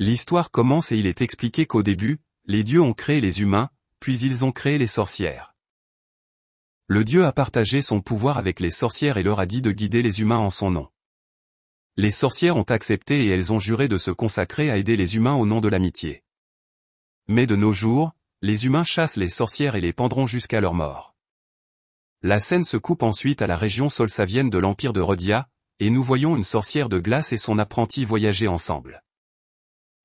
L'histoire commence et il est expliqué qu'au début, les dieux ont créé les humains, puis ils ont créé les sorcières. Le dieu a partagé son pouvoir avec les sorcières et leur a dit de guider les humains en son nom. Les sorcières ont accepté et elles ont juré de se consacrer à aider les humains au nom de l'amitié. Mais de nos jours, les humains chassent les sorcières et les pendront jusqu'à leur mort. La scène se coupe ensuite à la région solsavienne de l'Empire de Rodia, et nous voyons une sorcière de glace et son apprenti voyager ensemble.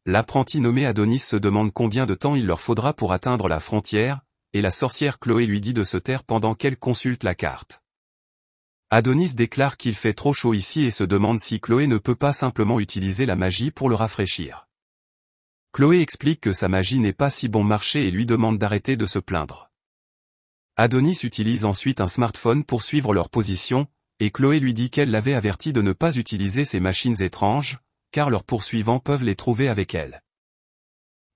L'apprenti nommé Adonis se demande combien de temps il leur faudra pour atteindre la frontière, et la sorcière Chloé lui dit de se taire pendant qu'elle consulte la carte. Adonis déclare qu'il fait trop chaud ici et se demande si Chloé ne peut pas simplement utiliser la magie pour le rafraîchir. Chloé explique que sa magie n'est pas si bon marché et lui demande d'arrêter de se plaindre. Adonis utilise ensuite un smartphone pour suivre leur position, et Chloé lui dit qu'elle l'avait averti de ne pas utiliser ces machines étranges, car leurs poursuivants peuvent les trouver avec elle.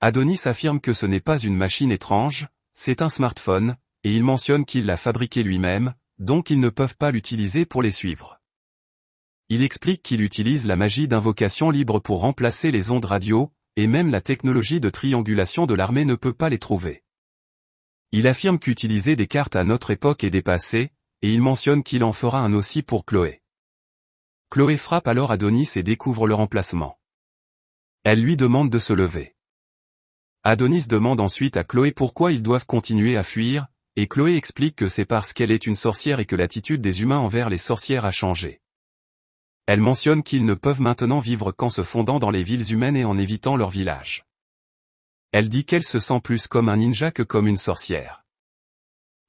Adonis affirme que ce n'est pas une machine étrange, c'est un smartphone, et il mentionne qu'il l'a fabriqué lui-même, donc ils ne peuvent pas l'utiliser pour les suivre. Il explique qu'il utilise la magie d'invocation libre pour remplacer les ondes radio, et même la technologie de triangulation de l'armée ne peut pas les trouver. Il affirme qu'utiliser des cartes à notre époque est dépassé, et il mentionne qu'il en fera un aussi pour Chloé. Chloé frappe alors Adonis et découvre leur emplacement. Elle lui demande de se lever. Adonis demande ensuite à Chloé pourquoi ils doivent continuer à fuir, et Chloé explique que c'est parce qu'elle est une sorcière et que l'attitude des humains envers les sorcières a changé. Elle mentionne qu'ils ne peuvent maintenant vivre qu'en se fondant dans les villes humaines et en évitant leur village. Elle dit qu'elle se sent plus comme un ninja que comme une sorcière.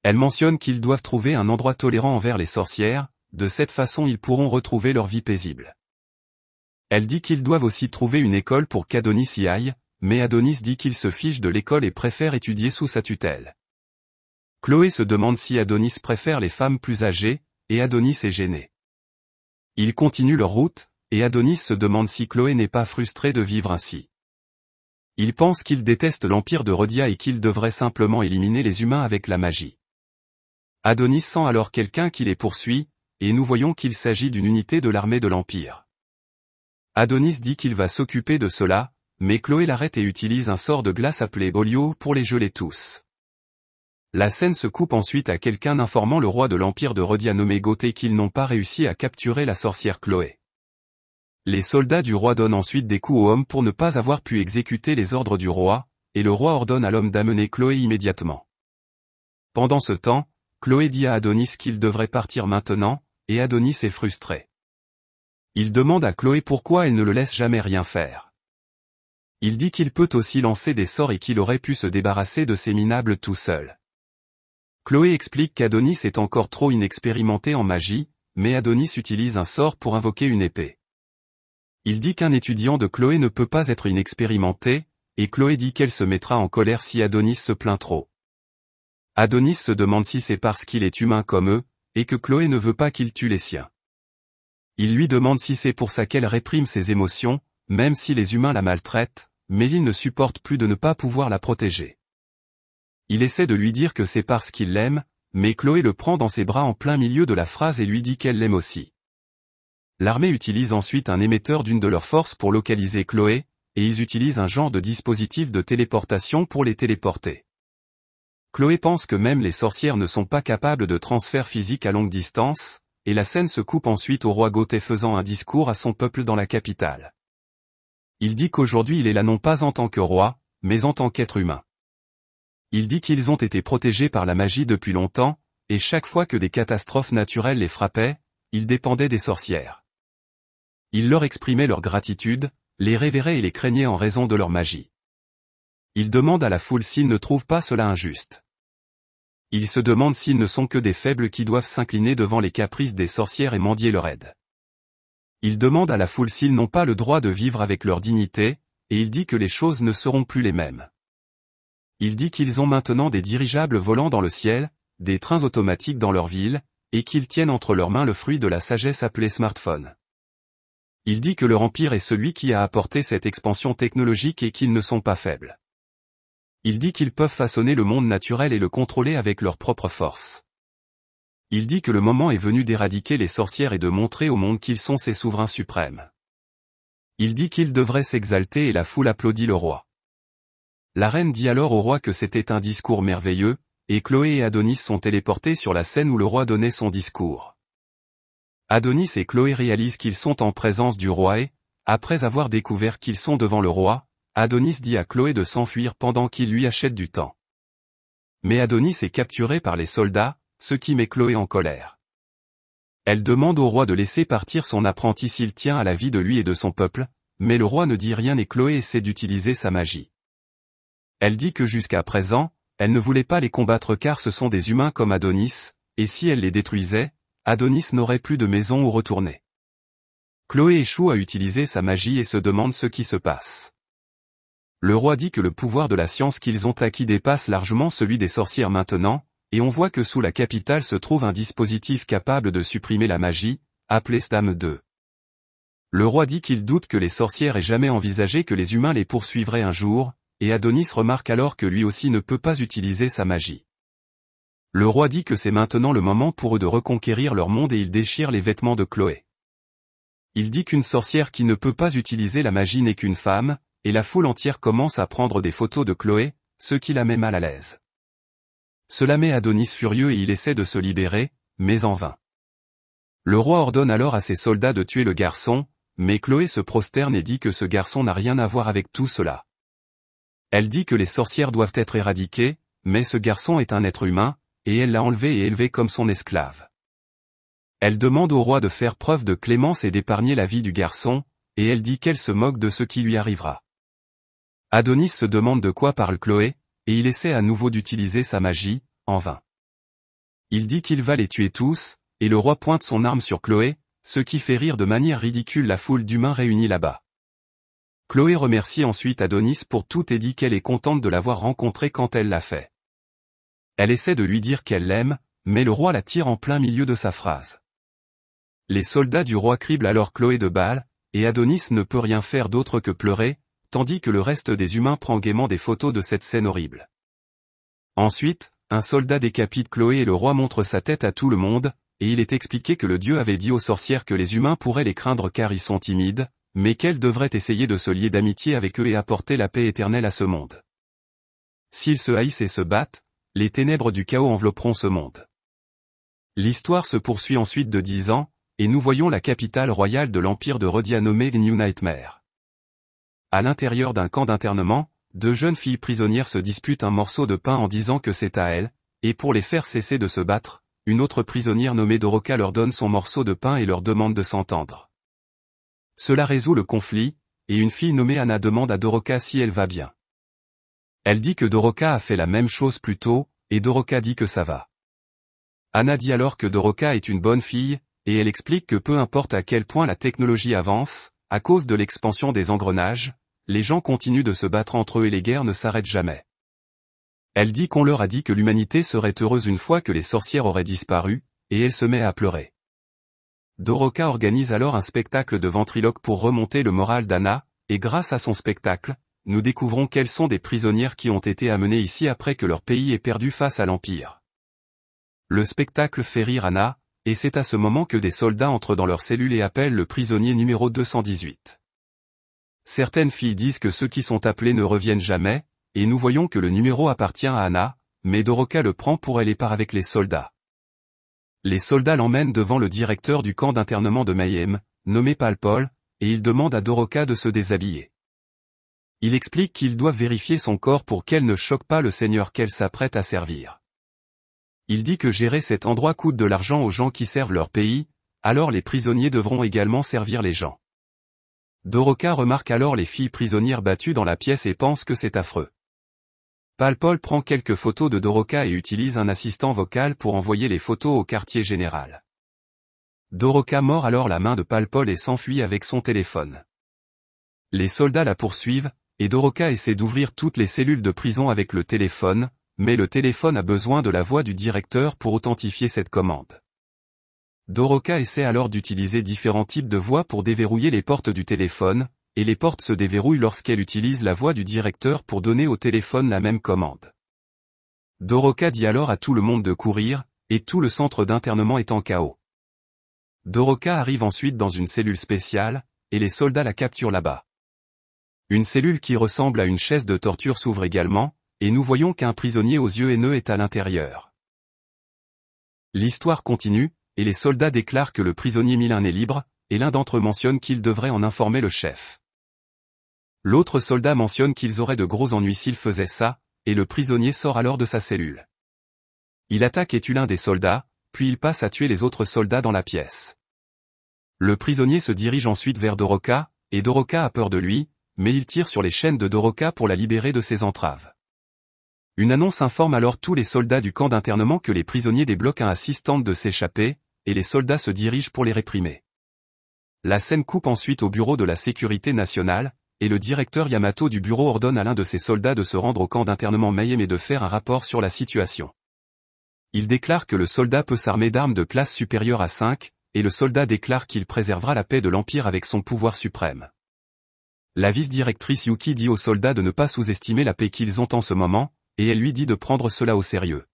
Elle mentionne qu'ils doivent trouver un endroit tolérant envers les sorcières, de cette façon ils pourront retrouver leur vie paisible. Elle dit qu'ils doivent aussi trouver une école pour qu'Adonis y aille, mais Adonis dit qu'il se fiche de l'école et préfère étudier sous sa tutelle. Chloé se demande si Adonis préfère les femmes plus âgées, et Adonis est gêné. Ils continuent leur route, et Adonis se demande si Chloé n'est pas frustrée de vivre ainsi. Il pense qu'il déteste l'empire de Rodia et qu'il devrait simplement éliminer les humains avec la magie. Adonis sent alors quelqu'un qui les poursuit, et nous voyons qu'il s'agit d'une unité de l'armée de l'Empire. Adonis dit qu'il va s'occuper de cela, mais Chloé l'arrête et utilise un sort de glace appelé Bolio pour les geler tous. La scène se coupe ensuite à quelqu'un informant le roi de l'Empire de Rodia nommé Gothé qu'ils n'ont pas réussi à capturer la sorcière Chloé. Les soldats du roi donnent ensuite des coups aux hommes pour ne pas avoir pu exécuter les ordres du roi, et le roi ordonne à l'homme d'amener Chloé immédiatement. Pendant ce temps, Chloé dit à Adonis qu'il devrait partir maintenant, et Adonis est frustré. Il demande à Chloé pourquoi elle ne le laisse jamais rien faire. Il dit qu'il peut aussi lancer des sorts et qu'il aurait pu se débarrasser de ces minables tout seul. Chloé explique qu'Adonis est encore trop inexpérimenté en magie, mais Adonis utilise un sort pour invoquer une épée. Il dit qu'un étudiant de Chloé ne peut pas être inexpérimenté, et Chloé dit qu'elle se mettra en colère si Adonis se plaint trop. Adonis se demande si c'est parce qu'il est humain comme eux, et que Chloé ne veut pas qu'il tue les siens. Il lui demande si c'est pour ça qu'elle réprime ses émotions, même si les humains la maltraitent, mais il ne supporte plus de ne pas pouvoir la protéger. Il essaie de lui dire que c'est parce qu'il l'aime, mais Chloé le prend dans ses bras en plein milieu de la phrase et lui dit qu'elle l'aime aussi. L'armée utilise ensuite un émetteur d'une de leurs forces pour localiser Chloé, et ils utilisent un genre de dispositif de téléportation pour les téléporter. Chloé pense que même les sorcières ne sont pas capables de transfert physique à longue distance, et la scène se coupe ensuite au roi Gauthier faisant un discours à son peuple dans la capitale. Il dit qu'aujourd'hui il est là non pas en tant que roi, mais en tant qu'être humain. Il dit qu'ils ont été protégés par la magie depuis longtemps, et chaque fois que des catastrophes naturelles les frappaient, ils dépendaient des sorcières. Il leur exprimait leur gratitude, les révérait et les craignait en raison de leur magie. Il demande à la foule s'il ne trouve pas cela injuste ils se demandent s'ils ne sont que des faibles qui doivent s'incliner devant les caprices des sorcières et mendier leur aide. Il demande à la foule s'ils n'ont pas le droit de vivre avec leur dignité, et il dit que les choses ne seront plus les mêmes. Il dit qu'ils ont maintenant des dirigeables volant dans le ciel, des trains automatiques dans leur ville, et qu'ils tiennent entre leurs mains le fruit de la sagesse appelée smartphone. Il dit que leur empire est celui qui a apporté cette expansion technologique et qu'ils ne sont pas faibles. Il dit qu'ils peuvent façonner le monde naturel et le contrôler avec leurs propres forces. Il dit que le moment est venu d'éradiquer les sorcières et de montrer au monde qu'ils sont ses souverains suprêmes. Il dit qu'ils devraient s'exalter et la foule applaudit le roi. La reine dit alors au roi que c'était un discours merveilleux, et Chloé et Adonis sont téléportés sur la scène où le roi donnait son discours. Adonis et Chloé réalisent qu'ils sont en présence du roi et, après avoir découvert qu'ils sont devant le roi, Adonis dit à Chloé de s'enfuir pendant qu'il lui achète du temps. Mais Adonis est capturé par les soldats, ce qui met Chloé en colère. Elle demande au roi de laisser partir son apprenti s'il tient à la vie de lui et de son peuple, mais le roi ne dit rien et Chloé essaie d'utiliser sa magie. Elle dit que jusqu'à présent, elle ne voulait pas les combattre car ce sont des humains comme Adonis, et si elle les détruisait, Adonis n'aurait plus de maison où retourner. Chloé échoue à utiliser sa magie et se demande ce qui se passe le roi dit que le pouvoir de la science qu'ils ont acquis dépasse largement celui des sorcières maintenant, et on voit que sous la capitale se trouve un dispositif capable de supprimer la magie, appelé Stam 2. Le roi dit qu'il doute que les sorcières aient jamais envisagé que les humains les poursuivraient un jour, et Adonis remarque alors que lui aussi ne peut pas utiliser sa magie. Le roi dit que c'est maintenant le moment pour eux de reconquérir leur monde et il déchire les vêtements de Chloé. Il dit qu'une sorcière qui ne peut pas utiliser la magie n'est qu'une femme, et la foule entière commence à prendre des photos de Chloé, ce qui la met mal à l'aise. Cela met Adonis furieux et il essaie de se libérer, mais en vain. Le roi ordonne alors à ses soldats de tuer le garçon, mais Chloé se prosterne et dit que ce garçon n'a rien à voir avec tout cela. Elle dit que les sorcières doivent être éradiquées, mais ce garçon est un être humain, et elle l'a enlevé et élevé comme son esclave. Elle demande au roi de faire preuve de clémence et d'épargner la vie du garçon, et elle dit qu'elle se moque de ce qui lui arrivera. Adonis se demande de quoi parle Chloé, et il essaie à nouveau d'utiliser sa magie, en vain. Il dit qu'il va les tuer tous, et le roi pointe son arme sur Chloé, ce qui fait rire de manière ridicule la foule d'humains réunis là-bas. Chloé remercie ensuite Adonis pour tout et dit qu'elle est contente de l'avoir rencontré quand elle l'a fait. Elle essaie de lui dire qu'elle l'aime, mais le roi la tire en plein milieu de sa phrase. Les soldats du roi criblent alors Chloé de balles, et Adonis ne peut rien faire d'autre que pleurer, tandis que le reste des humains prend gaiement des photos de cette scène horrible. Ensuite, un soldat décapite Chloé et le roi montre sa tête à tout le monde, et il est expliqué que le dieu avait dit aux sorcières que les humains pourraient les craindre car ils sont timides, mais qu'elles devraient essayer de se lier d'amitié avec eux et apporter la paix éternelle à ce monde. S'ils se haïssent et se battent, les ténèbres du chaos envelopperont ce monde. L'histoire se poursuit ensuite de dix ans, et nous voyons la capitale royale de l'Empire de Rodia nommée New Nightmare. À l'intérieur d'un camp d'internement, deux jeunes filles prisonnières se disputent un morceau de pain en disant que c'est à elles, et pour les faire cesser de se battre, une autre prisonnière nommée Doroka leur donne son morceau de pain et leur demande de s'entendre. Cela résout le conflit, et une fille nommée Anna demande à Doroka si elle va bien. Elle dit que Doroka a fait la même chose plus tôt, et Doroka dit que ça va. Anna dit alors que Doroka est une bonne fille, et elle explique que peu importe à quel point la technologie avance, à cause de l'expansion des engrenages, les gens continuent de se battre entre eux et les guerres ne s'arrêtent jamais. Elle dit qu'on leur a dit que l'humanité serait heureuse une fois que les sorcières auraient disparu, et elle se met à pleurer. Doroka organise alors un spectacle de ventriloque pour remonter le moral d'Anna, et grâce à son spectacle, nous découvrons quelles sont des prisonnières qui ont été amenées ici après que leur pays est perdu face à l'Empire. Le spectacle fait rire Anna, et c'est à ce moment que des soldats entrent dans leur cellule et appellent le prisonnier numéro 218. Certaines filles disent que ceux qui sont appelés ne reviennent jamais, et nous voyons que le numéro appartient à Anna, mais Doroka le prend pour aller et part avec les soldats. Les soldats l'emmènent devant le directeur du camp d'internement de Mayhem, nommé Palpol, et il demande à Doroka de se déshabiller. Il explique qu'il doit vérifier son corps pour qu'elle ne choque pas le seigneur qu'elle s'apprête à servir. Il dit que gérer cet endroit coûte de l'argent aux gens qui servent leur pays, alors les prisonniers devront également servir les gens. Doroka remarque alors les filles prisonnières battues dans la pièce et pense que c'est affreux. Palpol prend quelques photos de Doroka et utilise un assistant vocal pour envoyer les photos au quartier général. Doroka mord alors la main de Palpol et s'enfuit avec son téléphone. Les soldats la poursuivent, et Doroka essaie d'ouvrir toutes les cellules de prison avec le téléphone, mais le téléphone a besoin de la voix du directeur pour authentifier cette commande. Doroka essaie alors d'utiliser différents types de voix pour déverrouiller les portes du téléphone, et les portes se déverrouillent lorsqu'elle utilise la voix du directeur pour donner au téléphone la même commande. Doroka dit alors à tout le monde de courir, et tout le centre d'internement est en chaos. Doroka arrive ensuite dans une cellule spéciale, et les soldats la capturent là-bas. Une cellule qui ressemble à une chaise de torture s'ouvre également, et nous voyons qu'un prisonnier aux yeux haineux est à l'intérieur. L'histoire continue, et les soldats déclarent que le prisonnier Milan est libre, et l'un d'entre eux mentionne qu'il devrait en informer le chef. L'autre soldat mentionne qu'ils auraient de gros ennuis s'ils faisaient ça, et le prisonnier sort alors de sa cellule. Il attaque et tue l'un des soldats, puis il passe à tuer les autres soldats dans la pièce. Le prisonnier se dirige ensuite vers Doroka, et Doroka a peur de lui, mais il tire sur les chaînes de Doroka pour la libérer de ses entraves. Une annonce informe alors tous les soldats du camp d'internement que les prisonniers débloquent un assistant de s'échapper, et les soldats se dirigent pour les réprimer. La scène coupe ensuite au bureau de la sécurité nationale, et le directeur Yamato du bureau ordonne à l'un de ses soldats de se rendre au camp d'internement Mayem et de faire un rapport sur la situation. Il déclare que le soldat peut s'armer d'armes de classe supérieure à 5, et le soldat déclare qu'il préservera la paix de l'Empire avec son pouvoir suprême. La vice-directrice Yuki dit aux soldats de ne pas sous-estimer la paix qu'ils ont en ce moment, et elle lui dit de prendre cela au sérieux.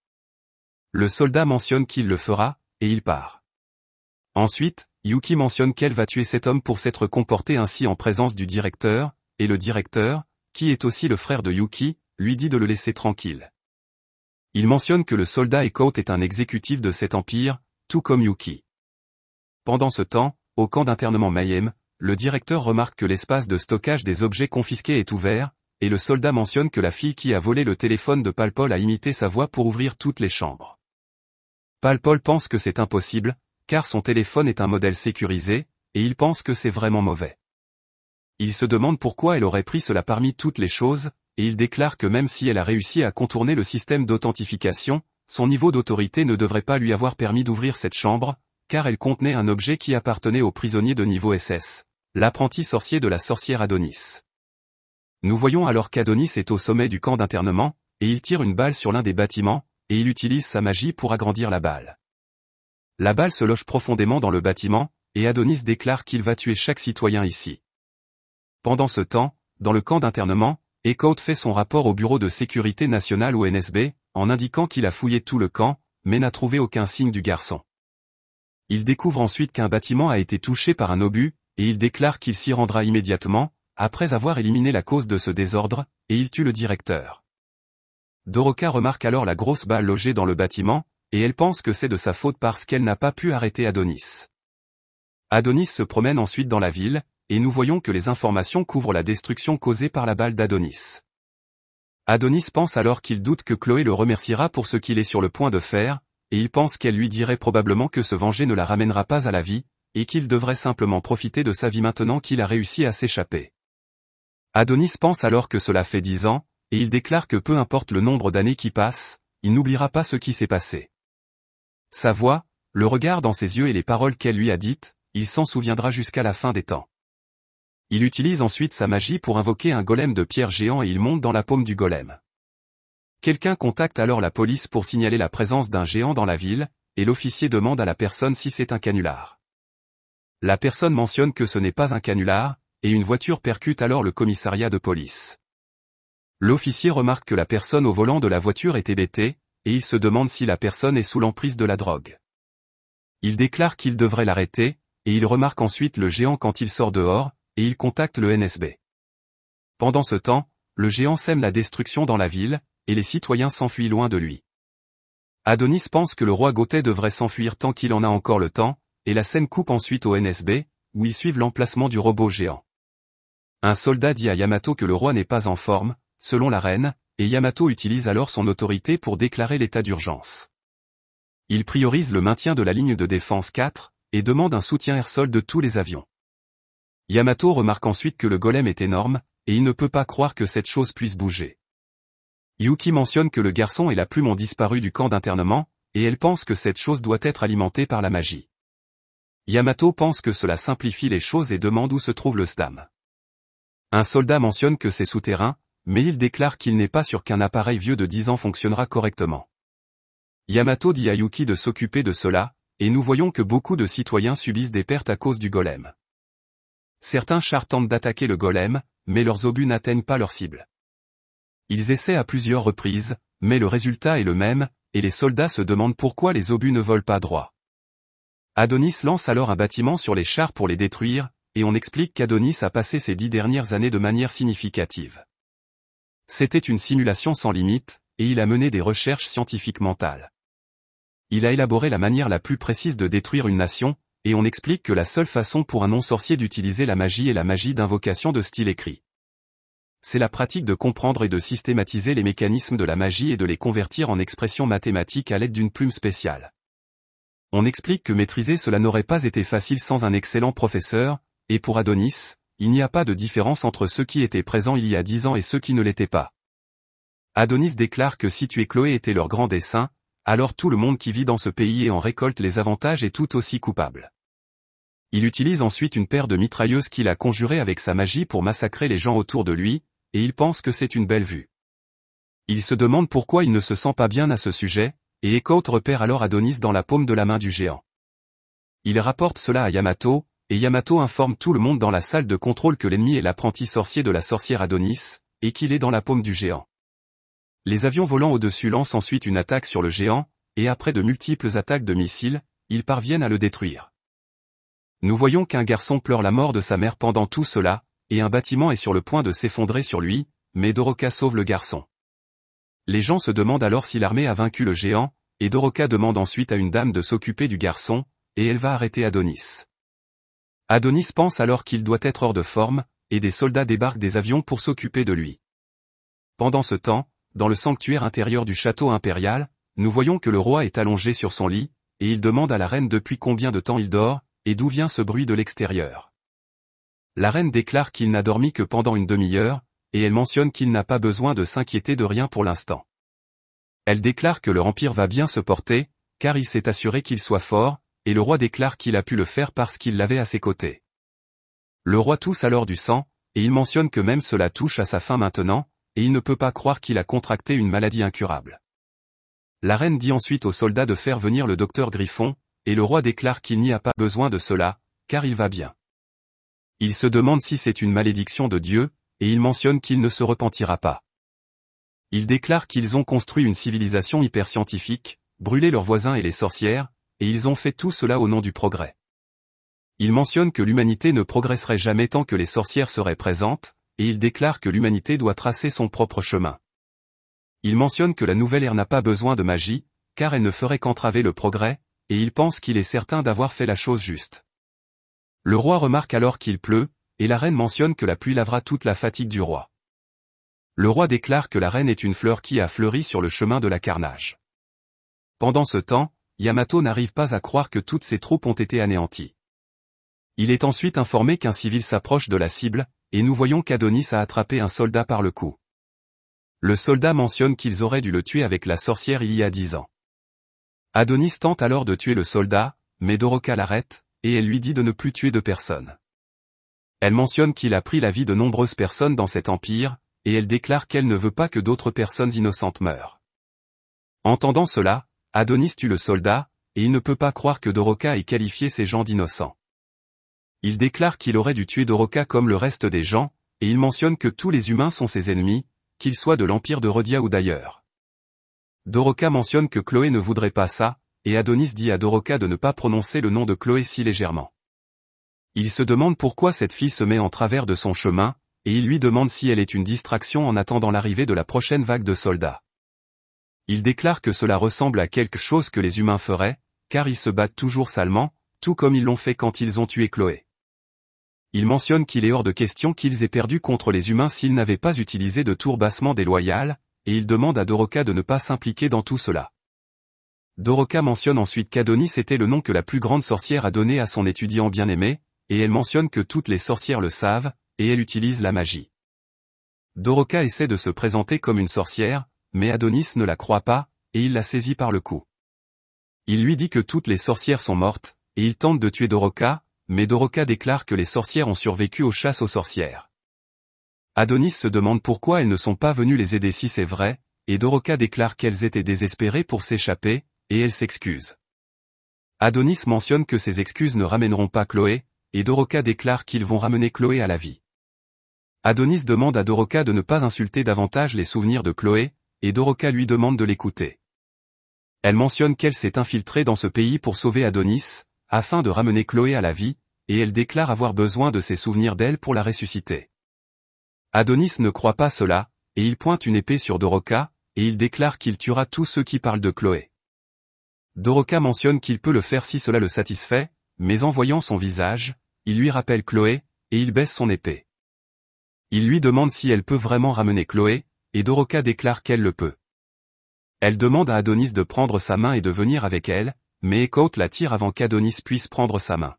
Le soldat mentionne qu'il le fera, et il part. Ensuite, Yuki mentionne qu'elle va tuer cet homme pour s'être comporté ainsi en présence du directeur, et le directeur, qui est aussi le frère de Yuki, lui dit de le laisser tranquille. Il mentionne que le soldat Ecote est un exécutif de cet empire, tout comme Yuki. Pendant ce temps, au camp d'internement Mayhem, le directeur remarque que l'espace de stockage des objets confisqués est ouvert, et le soldat mentionne que la fille qui a volé le téléphone de Palpol a imité sa voix pour ouvrir toutes les chambres. Palpol pense que c'est impossible, car son téléphone est un modèle sécurisé, et il pense que c'est vraiment mauvais. Il se demande pourquoi elle aurait pris cela parmi toutes les choses, et il déclare que même si elle a réussi à contourner le système d'authentification, son niveau d'autorité ne devrait pas lui avoir permis d'ouvrir cette chambre, car elle contenait un objet qui appartenait au prisonnier de niveau SS, l'apprenti sorcier de la sorcière Adonis. Nous voyons alors qu'Adonis est au sommet du camp d'internement, et il tire une balle sur l'un des bâtiments, et il utilise sa magie pour agrandir la balle. La balle se loge profondément dans le bâtiment, et Adonis déclare qu'il va tuer chaque citoyen ici. Pendant ce temps, dans le camp d'internement, Ecout fait son rapport au Bureau de sécurité nationale ou NSB, en indiquant qu'il a fouillé tout le camp, mais n'a trouvé aucun signe du garçon. Il découvre ensuite qu'un bâtiment a été touché par un obus, et il déclare qu'il s'y rendra immédiatement, après avoir éliminé la cause de ce désordre, et il tue le directeur. Doroka remarque alors la grosse balle logée dans le bâtiment, et elle pense que c'est de sa faute parce qu'elle n'a pas pu arrêter Adonis. Adonis se promène ensuite dans la ville, et nous voyons que les informations couvrent la destruction causée par la balle d'Adonis. Adonis pense alors qu'il doute que Chloé le remerciera pour ce qu'il est sur le point de faire, et il pense qu'elle lui dirait probablement que se venger ne la ramènera pas à la vie, et qu'il devrait simplement profiter de sa vie maintenant qu'il a réussi à s'échapper. Adonis pense alors que cela fait dix ans, et il déclare que peu importe le nombre d'années qui passent, il n'oubliera pas ce qui s'est passé. Sa voix, le regard dans ses yeux et les paroles qu'elle lui a dites, il s'en souviendra jusqu'à la fin des temps. Il utilise ensuite sa magie pour invoquer un golem de pierre géant et il monte dans la paume du golem. Quelqu'un contacte alors la police pour signaler la présence d'un géant dans la ville, et l'officier demande à la personne si c'est un canular. La personne mentionne que ce n'est pas un canular, et une voiture percute alors le commissariat de police. L'officier remarque que la personne au volant de la voiture est hébétée, et il se demande si la personne est sous l'emprise de la drogue. Il déclare qu'il devrait l'arrêter, et il remarque ensuite le géant quand il sort dehors, et il contacte le NSB. Pendant ce temps, le géant sème la destruction dans la ville, et les citoyens s'enfuient loin de lui. Adonis pense que le roi Gauthier devrait s'enfuir tant qu'il en a encore le temps, et la scène coupe ensuite au NSB, où ils suivent l'emplacement du robot géant. Un soldat dit à Yamato que le roi n'est pas en forme, selon la reine, et Yamato utilise alors son autorité pour déclarer l'état d'urgence. Il priorise le maintien de la ligne de défense 4, et demande un soutien air-sol de tous les avions. Yamato remarque ensuite que le golem est énorme, et il ne peut pas croire que cette chose puisse bouger. Yuki mentionne que le garçon et la plume ont disparu du camp d'internement, et elle pense que cette chose doit être alimentée par la magie. Yamato pense que cela simplifie les choses et demande où se trouve le stam. Un soldat mentionne que c'est souterrain, mais il déclare qu'il n'est pas sûr qu'un appareil vieux de 10 ans fonctionnera correctement. Yamato dit à Yuki de s'occuper de cela, et nous voyons que beaucoup de citoyens subissent des pertes à cause du golem. Certains chars tentent d'attaquer le golem, mais leurs obus n'atteignent pas leur cible. Ils essaient à plusieurs reprises, mais le résultat est le même, et les soldats se demandent pourquoi les obus ne volent pas droit. Adonis lance alors un bâtiment sur les chars pour les détruire, et on explique qu'Adonis a passé ces dix dernières années de manière significative. C'était une simulation sans limite, et il a mené des recherches scientifiques mentales. Il a élaboré la manière la plus précise de détruire une nation, et on explique que la seule façon pour un non-sorcier d'utiliser la magie est la magie d'invocation de style écrit. C'est la pratique de comprendre et de systématiser les mécanismes de la magie et de les convertir en expressions mathématiques à l'aide d'une plume spéciale. On explique que maîtriser cela n'aurait pas été facile sans un excellent professeur, et pour Adonis, il n'y a pas de différence entre ceux qui étaient présents il y a dix ans et ceux qui ne l'étaient pas. Adonis déclare que si tu es Chloé était leur grand dessein, alors tout le monde qui vit dans ce pays et en récolte les avantages est tout aussi coupable. Il utilise ensuite une paire de mitrailleuses qu'il a conjurées avec sa magie pour massacrer les gens autour de lui, et il pense que c'est une belle vue. Il se demande pourquoi il ne se sent pas bien à ce sujet, et Ecote repère alors Adonis dans la paume de la main du géant. Il rapporte cela à Yamato, et Yamato informe tout le monde dans la salle de contrôle que l'ennemi est l'apprenti sorcier de la sorcière Adonis, et qu'il est dans la paume du géant. Les avions volant au-dessus lancent ensuite une attaque sur le géant, et après de multiples attaques de missiles, ils parviennent à le détruire. Nous voyons qu'un garçon pleure la mort de sa mère pendant tout cela, et un bâtiment est sur le point de s'effondrer sur lui, mais Doroka sauve le garçon. Les gens se demandent alors si l'armée a vaincu le géant, et Doroka demande ensuite à une dame de s'occuper du garçon, et elle va arrêter Adonis. Adonis pense alors qu'il doit être hors de forme, et des soldats débarquent des avions pour s'occuper de lui. Pendant ce temps, dans le sanctuaire intérieur du château impérial, nous voyons que le roi est allongé sur son lit, et il demande à la reine depuis combien de temps il dort, et d'où vient ce bruit de l'extérieur. La reine déclare qu'il n'a dormi que pendant une demi-heure, et elle mentionne qu'il n'a pas besoin de s'inquiéter de rien pour l'instant. Elle déclare que leur empire va bien se porter, car il s'est assuré qu'il soit fort, et le roi déclare qu'il a pu le faire parce qu'il l'avait à ses côtés. Le roi tousse alors du sang, et il mentionne que même cela touche à sa fin maintenant, et il ne peut pas croire qu'il a contracté une maladie incurable. La reine dit ensuite aux soldats de faire venir le docteur Griffon, et le roi déclare qu'il n'y a pas besoin de cela, car il va bien. Il se demande si c'est une malédiction de Dieu, et il mentionne qu'il ne se repentira pas. Il déclare qu'ils ont construit une civilisation hyperscientifique, brûlé leurs voisins et les sorcières, et ils ont fait tout cela au nom du progrès. Il mentionne que l'humanité ne progresserait jamais tant que les sorcières seraient présentes, et il déclare que l'humanité doit tracer son propre chemin. Il mentionne que la nouvelle ère n'a pas besoin de magie, car elle ne ferait qu'entraver le progrès, et il pense qu'il est certain d'avoir fait la chose juste. Le roi remarque alors qu'il pleut, et la reine mentionne que la pluie lavera toute la fatigue du roi. Le roi déclare que la reine est une fleur qui a fleuri sur le chemin de la carnage. Pendant ce temps, Yamato n'arrive pas à croire que toutes ses troupes ont été anéanties. Il est ensuite informé qu'un civil s'approche de la cible, et nous voyons qu'Adonis a attrapé un soldat par le cou. Le soldat mentionne qu'ils auraient dû le tuer avec la sorcière il y a dix ans. Adonis tente alors de tuer le soldat, mais Doroka l'arrête, et elle lui dit de ne plus tuer de personne. Elle mentionne qu'il a pris la vie de nombreuses personnes dans cet empire, et elle déclare qu'elle ne veut pas que d'autres personnes innocentes meurent. Entendant cela, Adonis tue le soldat, et il ne peut pas croire que Doroka ait qualifié ces gens d'innocents. Il déclare qu'il aurait dû tuer Doroka comme le reste des gens, et il mentionne que tous les humains sont ses ennemis, qu'ils soient de l'Empire de Rodia ou d'ailleurs. Doroka mentionne que Chloé ne voudrait pas ça, et Adonis dit à Doroka de ne pas prononcer le nom de Chloé si légèrement. Il se demande pourquoi cette fille se met en travers de son chemin, et il lui demande si elle est une distraction en attendant l'arrivée de la prochaine vague de soldats. Il déclare que cela ressemble à quelque chose que les humains feraient, car ils se battent toujours salement, tout comme ils l'ont fait quand ils ont tué Chloé. Il mentionne qu'il est hors de question qu'ils aient perdu contre les humains s'ils n'avaient pas utilisé de tourbassement déloyal, et il demande à Doroka de ne pas s'impliquer dans tout cela. Doroka mentionne ensuite qu'Adonis était le nom que la plus grande sorcière a donné à son étudiant bien-aimé, et elle mentionne que toutes les sorcières le savent, et elle utilise la magie. Doroka essaie de se présenter comme une sorcière, mais Adonis ne la croit pas, et il la saisit par le cou. Il lui dit que toutes les sorcières sont mortes, et il tente de tuer Doroka, mais Doroka déclare que les sorcières ont survécu aux chasses aux sorcières. Adonis se demande pourquoi elles ne sont pas venues les aider si c'est vrai, et Doroka déclare qu'elles étaient désespérées pour s'échapper, et elles s'excusent. Adonis mentionne que ces excuses ne ramèneront pas Chloé, et Doroka déclare qu'ils vont ramener Chloé à la vie. Adonis demande à Doroka de ne pas insulter davantage les souvenirs de Chloé, et Doroka lui demande de l'écouter. Elle mentionne qu'elle s'est infiltrée dans ce pays pour sauver Adonis, afin de ramener Chloé à la vie, et elle déclare avoir besoin de ses souvenirs d'elle pour la ressusciter. Adonis ne croit pas cela, et il pointe une épée sur Doroka, et il déclare qu'il tuera tous ceux qui parlent de Chloé. Doroka mentionne qu'il peut le faire si cela le satisfait, mais en voyant son visage, il lui rappelle Chloé, et il baisse son épée. Il lui demande si elle peut vraiment ramener Chloé, et Doroka déclare qu'elle le peut. Elle demande à Adonis de prendre sa main et de venir avec elle, mais Ekote la tire avant qu'Adonis puisse prendre sa main.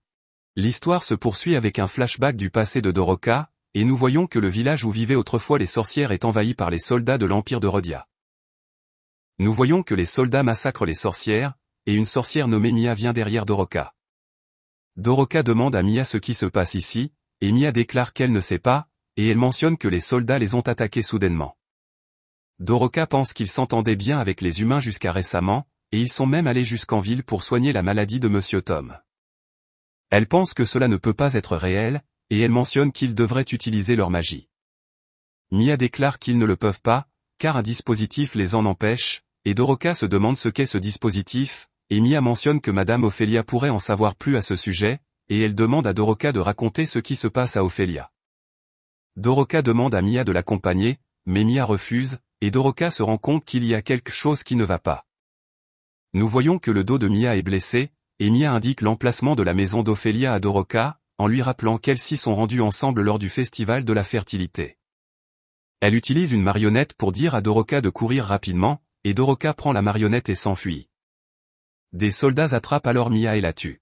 L'histoire se poursuit avec un flashback du passé de Doroka, et nous voyons que le village où vivaient autrefois les sorcières est envahi par les soldats de l'Empire de Rodia. Nous voyons que les soldats massacrent les sorcières, et une sorcière nommée Mia vient derrière Doroka. Doroka demande à Mia ce qui se passe ici, et Mia déclare qu'elle ne sait pas, et elle mentionne que les soldats les ont attaqués soudainement. Doroka pense qu'ils s'entendaient bien avec les humains jusqu'à récemment, et ils sont même allés jusqu'en ville pour soigner la maladie de Monsieur Tom. Elle pense que cela ne peut pas être réel, et elle mentionne qu'ils devraient utiliser leur magie. Mia déclare qu'ils ne le peuvent pas, car un dispositif les en empêche, et Doroka se demande ce qu'est ce dispositif, et Mia mentionne que Madame Ophélia pourrait en savoir plus à ce sujet, et elle demande à Doroka de raconter ce qui se passe à Ophélia. Doroka demande à Mia de l'accompagner, mais Mia refuse, et Doroka se rend compte qu'il y a quelque chose qui ne va pas. Nous voyons que le dos de Mia est blessé, et Mia indique l'emplacement de la maison d'Ophélia à Doroka, en lui rappelant quelles s'y sont rendues ensemble lors du festival de la fertilité. Elle utilise une marionnette pour dire à Doroka de courir rapidement, et Doroka prend la marionnette et s'enfuit. Des soldats attrapent alors Mia et la tuent.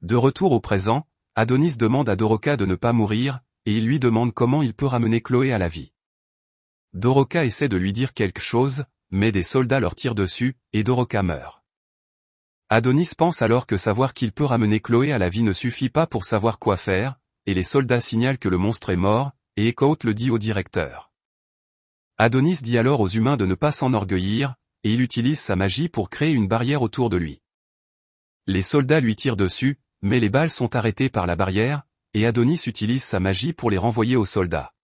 De retour au présent, Adonis demande à Doroka de ne pas mourir, et il lui demande comment il peut ramener Chloé à la vie. Doroka essaie de lui dire quelque chose, mais des soldats leur tirent dessus, et Doroka meurt. Adonis pense alors que savoir qu'il peut ramener Chloé à la vie ne suffit pas pour savoir quoi faire, et les soldats signalent que le monstre est mort, et ecoute le dit au directeur. Adonis dit alors aux humains de ne pas s'enorgueillir, et il utilise sa magie pour créer une barrière autour de lui. Les soldats lui tirent dessus, mais les balles sont arrêtées par la barrière, et Adonis utilise sa magie pour les renvoyer aux soldats.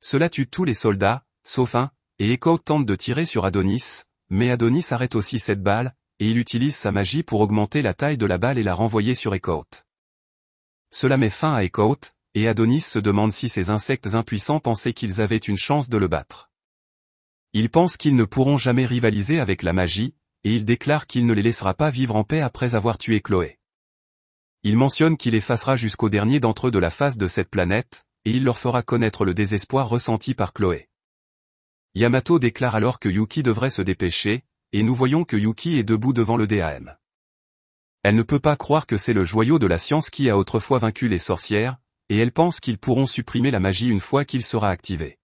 Cela tue tous les soldats, sauf un, et Echo tente de tirer sur Adonis, mais Adonis arrête aussi cette balle, et il utilise sa magie pour augmenter la taille de la balle et la renvoyer sur Echo. Cela met fin à Echo, et Adonis se demande si ces insectes impuissants pensaient qu'ils avaient une chance de le battre. Il pensent qu'ils ne pourront jamais rivaliser avec la magie, et il déclare qu'il ne les laissera pas vivre en paix après avoir tué Chloé. Il mentionne qu'il effacera jusqu'au dernier d'entre eux de la face de cette planète, et il leur fera connaître le désespoir ressenti par Chloé. Yamato déclare alors que Yuki devrait se dépêcher, et nous voyons que Yuki est debout devant le DAM. Elle ne peut pas croire que c'est le joyau de la science qui a autrefois vaincu les sorcières, et elle pense qu'ils pourront supprimer la magie une fois qu'il sera activé.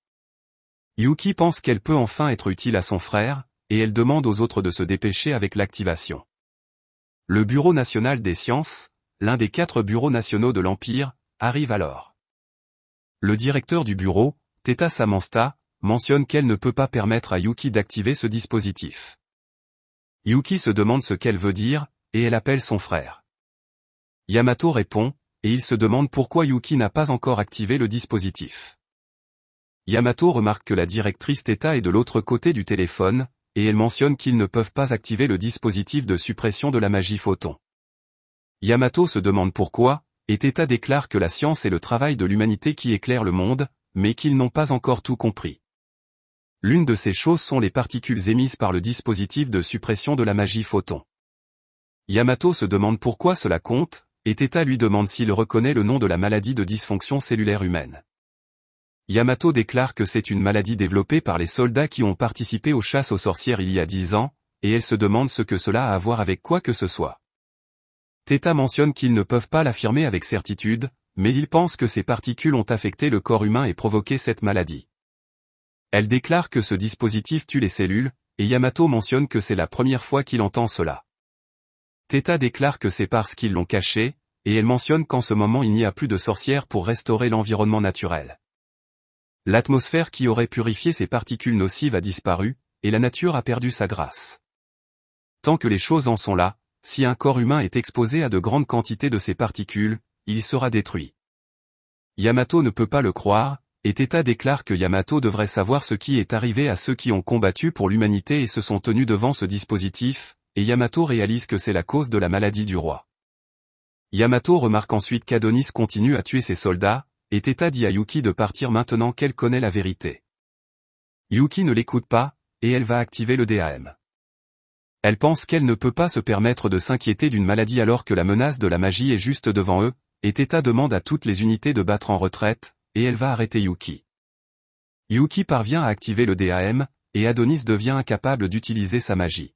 Yuki pense qu'elle peut enfin être utile à son frère, et elle demande aux autres de se dépêcher avec l'activation. Le Bureau national des sciences, l'un des quatre bureaux nationaux de l'Empire, arrive alors. Le directeur du bureau, Teta Samansta, mentionne qu'elle ne peut pas permettre à Yuki d'activer ce dispositif. Yuki se demande ce qu'elle veut dire, et elle appelle son frère. Yamato répond, et il se demande pourquoi Yuki n'a pas encore activé le dispositif. Yamato remarque que la directrice Teta est de l'autre côté du téléphone, et elle mentionne qu'ils ne peuvent pas activer le dispositif de suppression de la magie photon. Yamato se demande pourquoi, et déclare que la science est le travail de l'humanité qui éclaire le monde, mais qu'ils n'ont pas encore tout compris. L'une de ces choses sont les particules émises par le dispositif de suppression de la magie photon. Yamato se demande pourquoi cela compte, et Theta lui demande s'il reconnaît le nom de la maladie de dysfonction cellulaire humaine. Yamato déclare que c'est une maladie développée par les soldats qui ont participé aux chasses aux sorcières il y a dix ans, et elle se demande ce que cela a à voir avec quoi que ce soit. Theta mentionne qu'ils ne peuvent pas l'affirmer avec certitude, mais ils pensent que ces particules ont affecté le corps humain et provoqué cette maladie. Elle déclare que ce dispositif tue les cellules, et Yamato mentionne que c'est la première fois qu'il entend cela. Theta déclare que c'est parce qu'ils l'ont caché, et elle mentionne qu'en ce moment il n'y a plus de sorcières pour restaurer l'environnement naturel. L'atmosphère qui aurait purifié ces particules nocives a disparu, et la nature a perdu sa grâce. Tant que les choses en sont là, si un corps humain est exposé à de grandes quantités de ces particules, il sera détruit. Yamato ne peut pas le croire, et Teta déclare que Yamato devrait savoir ce qui est arrivé à ceux qui ont combattu pour l'humanité et se sont tenus devant ce dispositif, et Yamato réalise que c'est la cause de la maladie du roi. Yamato remarque ensuite qu'Adonis continue à tuer ses soldats, et Teta dit à Yuki de partir maintenant qu'elle connaît la vérité. Yuki ne l'écoute pas, et elle va activer le DAM. Elle pense qu'elle ne peut pas se permettre de s'inquiéter d'une maladie alors que la menace de la magie est juste devant eux, et Teta demande à toutes les unités de battre en retraite, et elle va arrêter Yuki. Yuki parvient à activer le DAM, et Adonis devient incapable d'utiliser sa magie.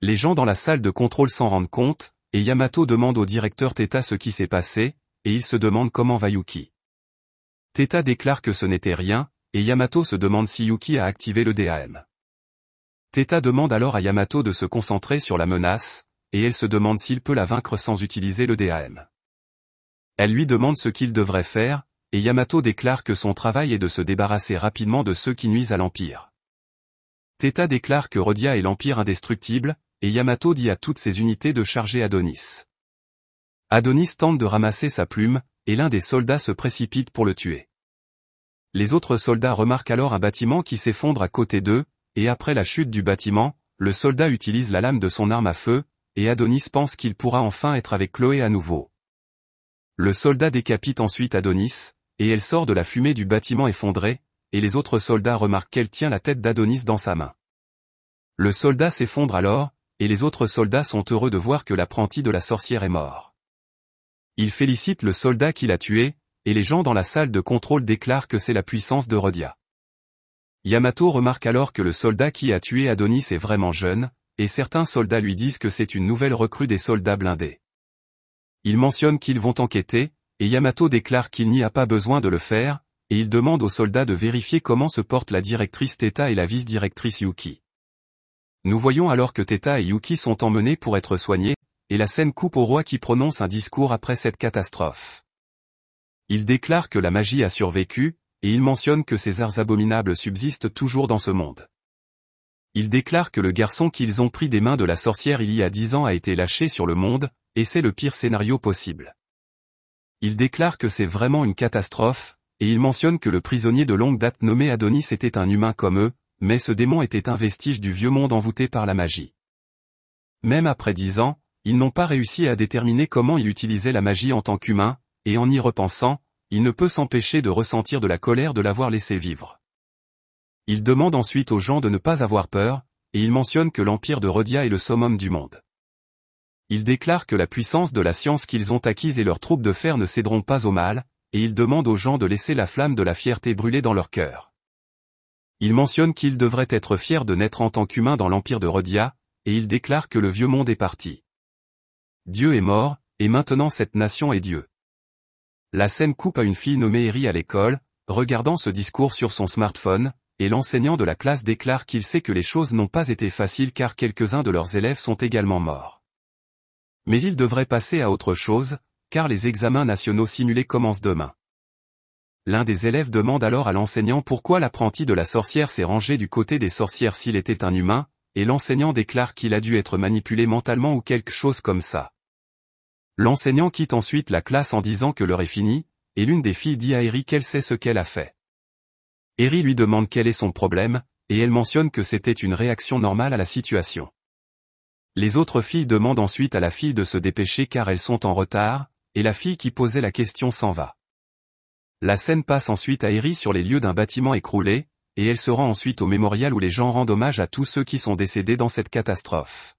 Les gens dans la salle de contrôle s'en rendent compte, et Yamato demande au directeur Teta ce qui s'est passé, et il se demande comment va Yuki. Teta déclare que ce n'était rien, et Yamato se demande si Yuki a activé le DAM. Teta demande alors à Yamato de se concentrer sur la menace, et elle se demande s'il peut la vaincre sans utiliser le DAM. Elle lui demande ce qu'il devrait faire, et Yamato déclare que son travail est de se débarrasser rapidement de ceux qui nuisent à l'Empire. Teta déclare que Rodia est l'Empire indestructible, et Yamato dit à toutes ses unités de charger Adonis. Adonis tente de ramasser sa plume, et l'un des soldats se précipite pour le tuer. Les autres soldats remarquent alors un bâtiment qui s'effondre à côté d'eux, et après la chute du bâtiment, le soldat utilise la lame de son arme à feu, et Adonis pense qu'il pourra enfin être avec Chloé à nouveau. Le soldat décapite ensuite Adonis, et elle sort de la fumée du bâtiment effondré, et les autres soldats remarquent qu'elle tient la tête d'Adonis dans sa main. Le soldat s'effondre alors, et les autres soldats sont heureux de voir que l'apprenti de la sorcière est mort. Ils félicitent le soldat qui l'a tué, et les gens dans la salle de contrôle déclarent que c'est la puissance de Rodia. Yamato remarque alors que le soldat qui a tué Adonis est vraiment jeune, et certains soldats lui disent que c'est une nouvelle recrue des soldats blindés. Il mentionne qu'ils vont enquêter, et Yamato déclare qu'il n'y a pas besoin de le faire, et il demande aux soldats de vérifier comment se portent la directrice Teta et la vice-directrice Yuki. Nous voyons alors que Teta et Yuki sont emmenés pour être soignés, et la scène coupe au roi qui prononce un discours après cette catastrophe. Il déclare que la magie a survécu, et il mentionne que ces arts abominables subsistent toujours dans ce monde. Il déclare que le garçon qu'ils ont pris des mains de la sorcière il y a dix ans a été lâché sur le monde, et c'est le pire scénario possible. Il déclare que c'est vraiment une catastrophe, et il mentionne que le prisonnier de longue date nommé Adonis était un humain comme eux, mais ce démon était un vestige du vieux monde envoûté par la magie. Même après dix ans, ils n'ont pas réussi à déterminer comment il utilisait la magie en tant qu'humain, et en y repensant, il ne peut s'empêcher de ressentir de la colère de l'avoir laissé vivre. Il demande ensuite aux gens de ne pas avoir peur, et il mentionne que l'empire de Rodia est le summum du monde. Il déclare que la puissance de la science qu'ils ont acquise et leurs troupes de fer ne céderont pas au mal, et il demande aux gens de laisser la flamme de la fierté brûler dans leur cœur. Il mentionne qu'ils devraient être fiers de naître en tant qu'humains dans l'empire de Rodia, et il déclare que le vieux monde est parti. Dieu est mort, et maintenant cette nation est Dieu. La scène coupe à une fille nommée Eri à l'école, regardant ce discours sur son smartphone, et l'enseignant de la classe déclare qu'il sait que les choses n'ont pas été faciles car quelques-uns de leurs élèves sont également morts. Mais il devrait passer à autre chose, car les examens nationaux simulés commencent demain. L'un des élèves demande alors à l'enseignant pourquoi l'apprenti de la sorcière s'est rangé du côté des sorcières s'il était un humain, et l'enseignant déclare qu'il a dû être manipulé mentalement ou quelque chose comme ça. L'enseignant quitte ensuite la classe en disant que l'heure est finie, et l'une des filles dit à Eri qu'elle sait ce qu'elle a fait. Eri lui demande quel est son problème, et elle mentionne que c'était une réaction normale à la situation. Les autres filles demandent ensuite à la fille de se dépêcher car elles sont en retard, et la fille qui posait la question s'en va. La scène passe ensuite à Eri sur les lieux d'un bâtiment écroulé, et elle se rend ensuite au mémorial où les gens rendent hommage à tous ceux qui sont décédés dans cette catastrophe.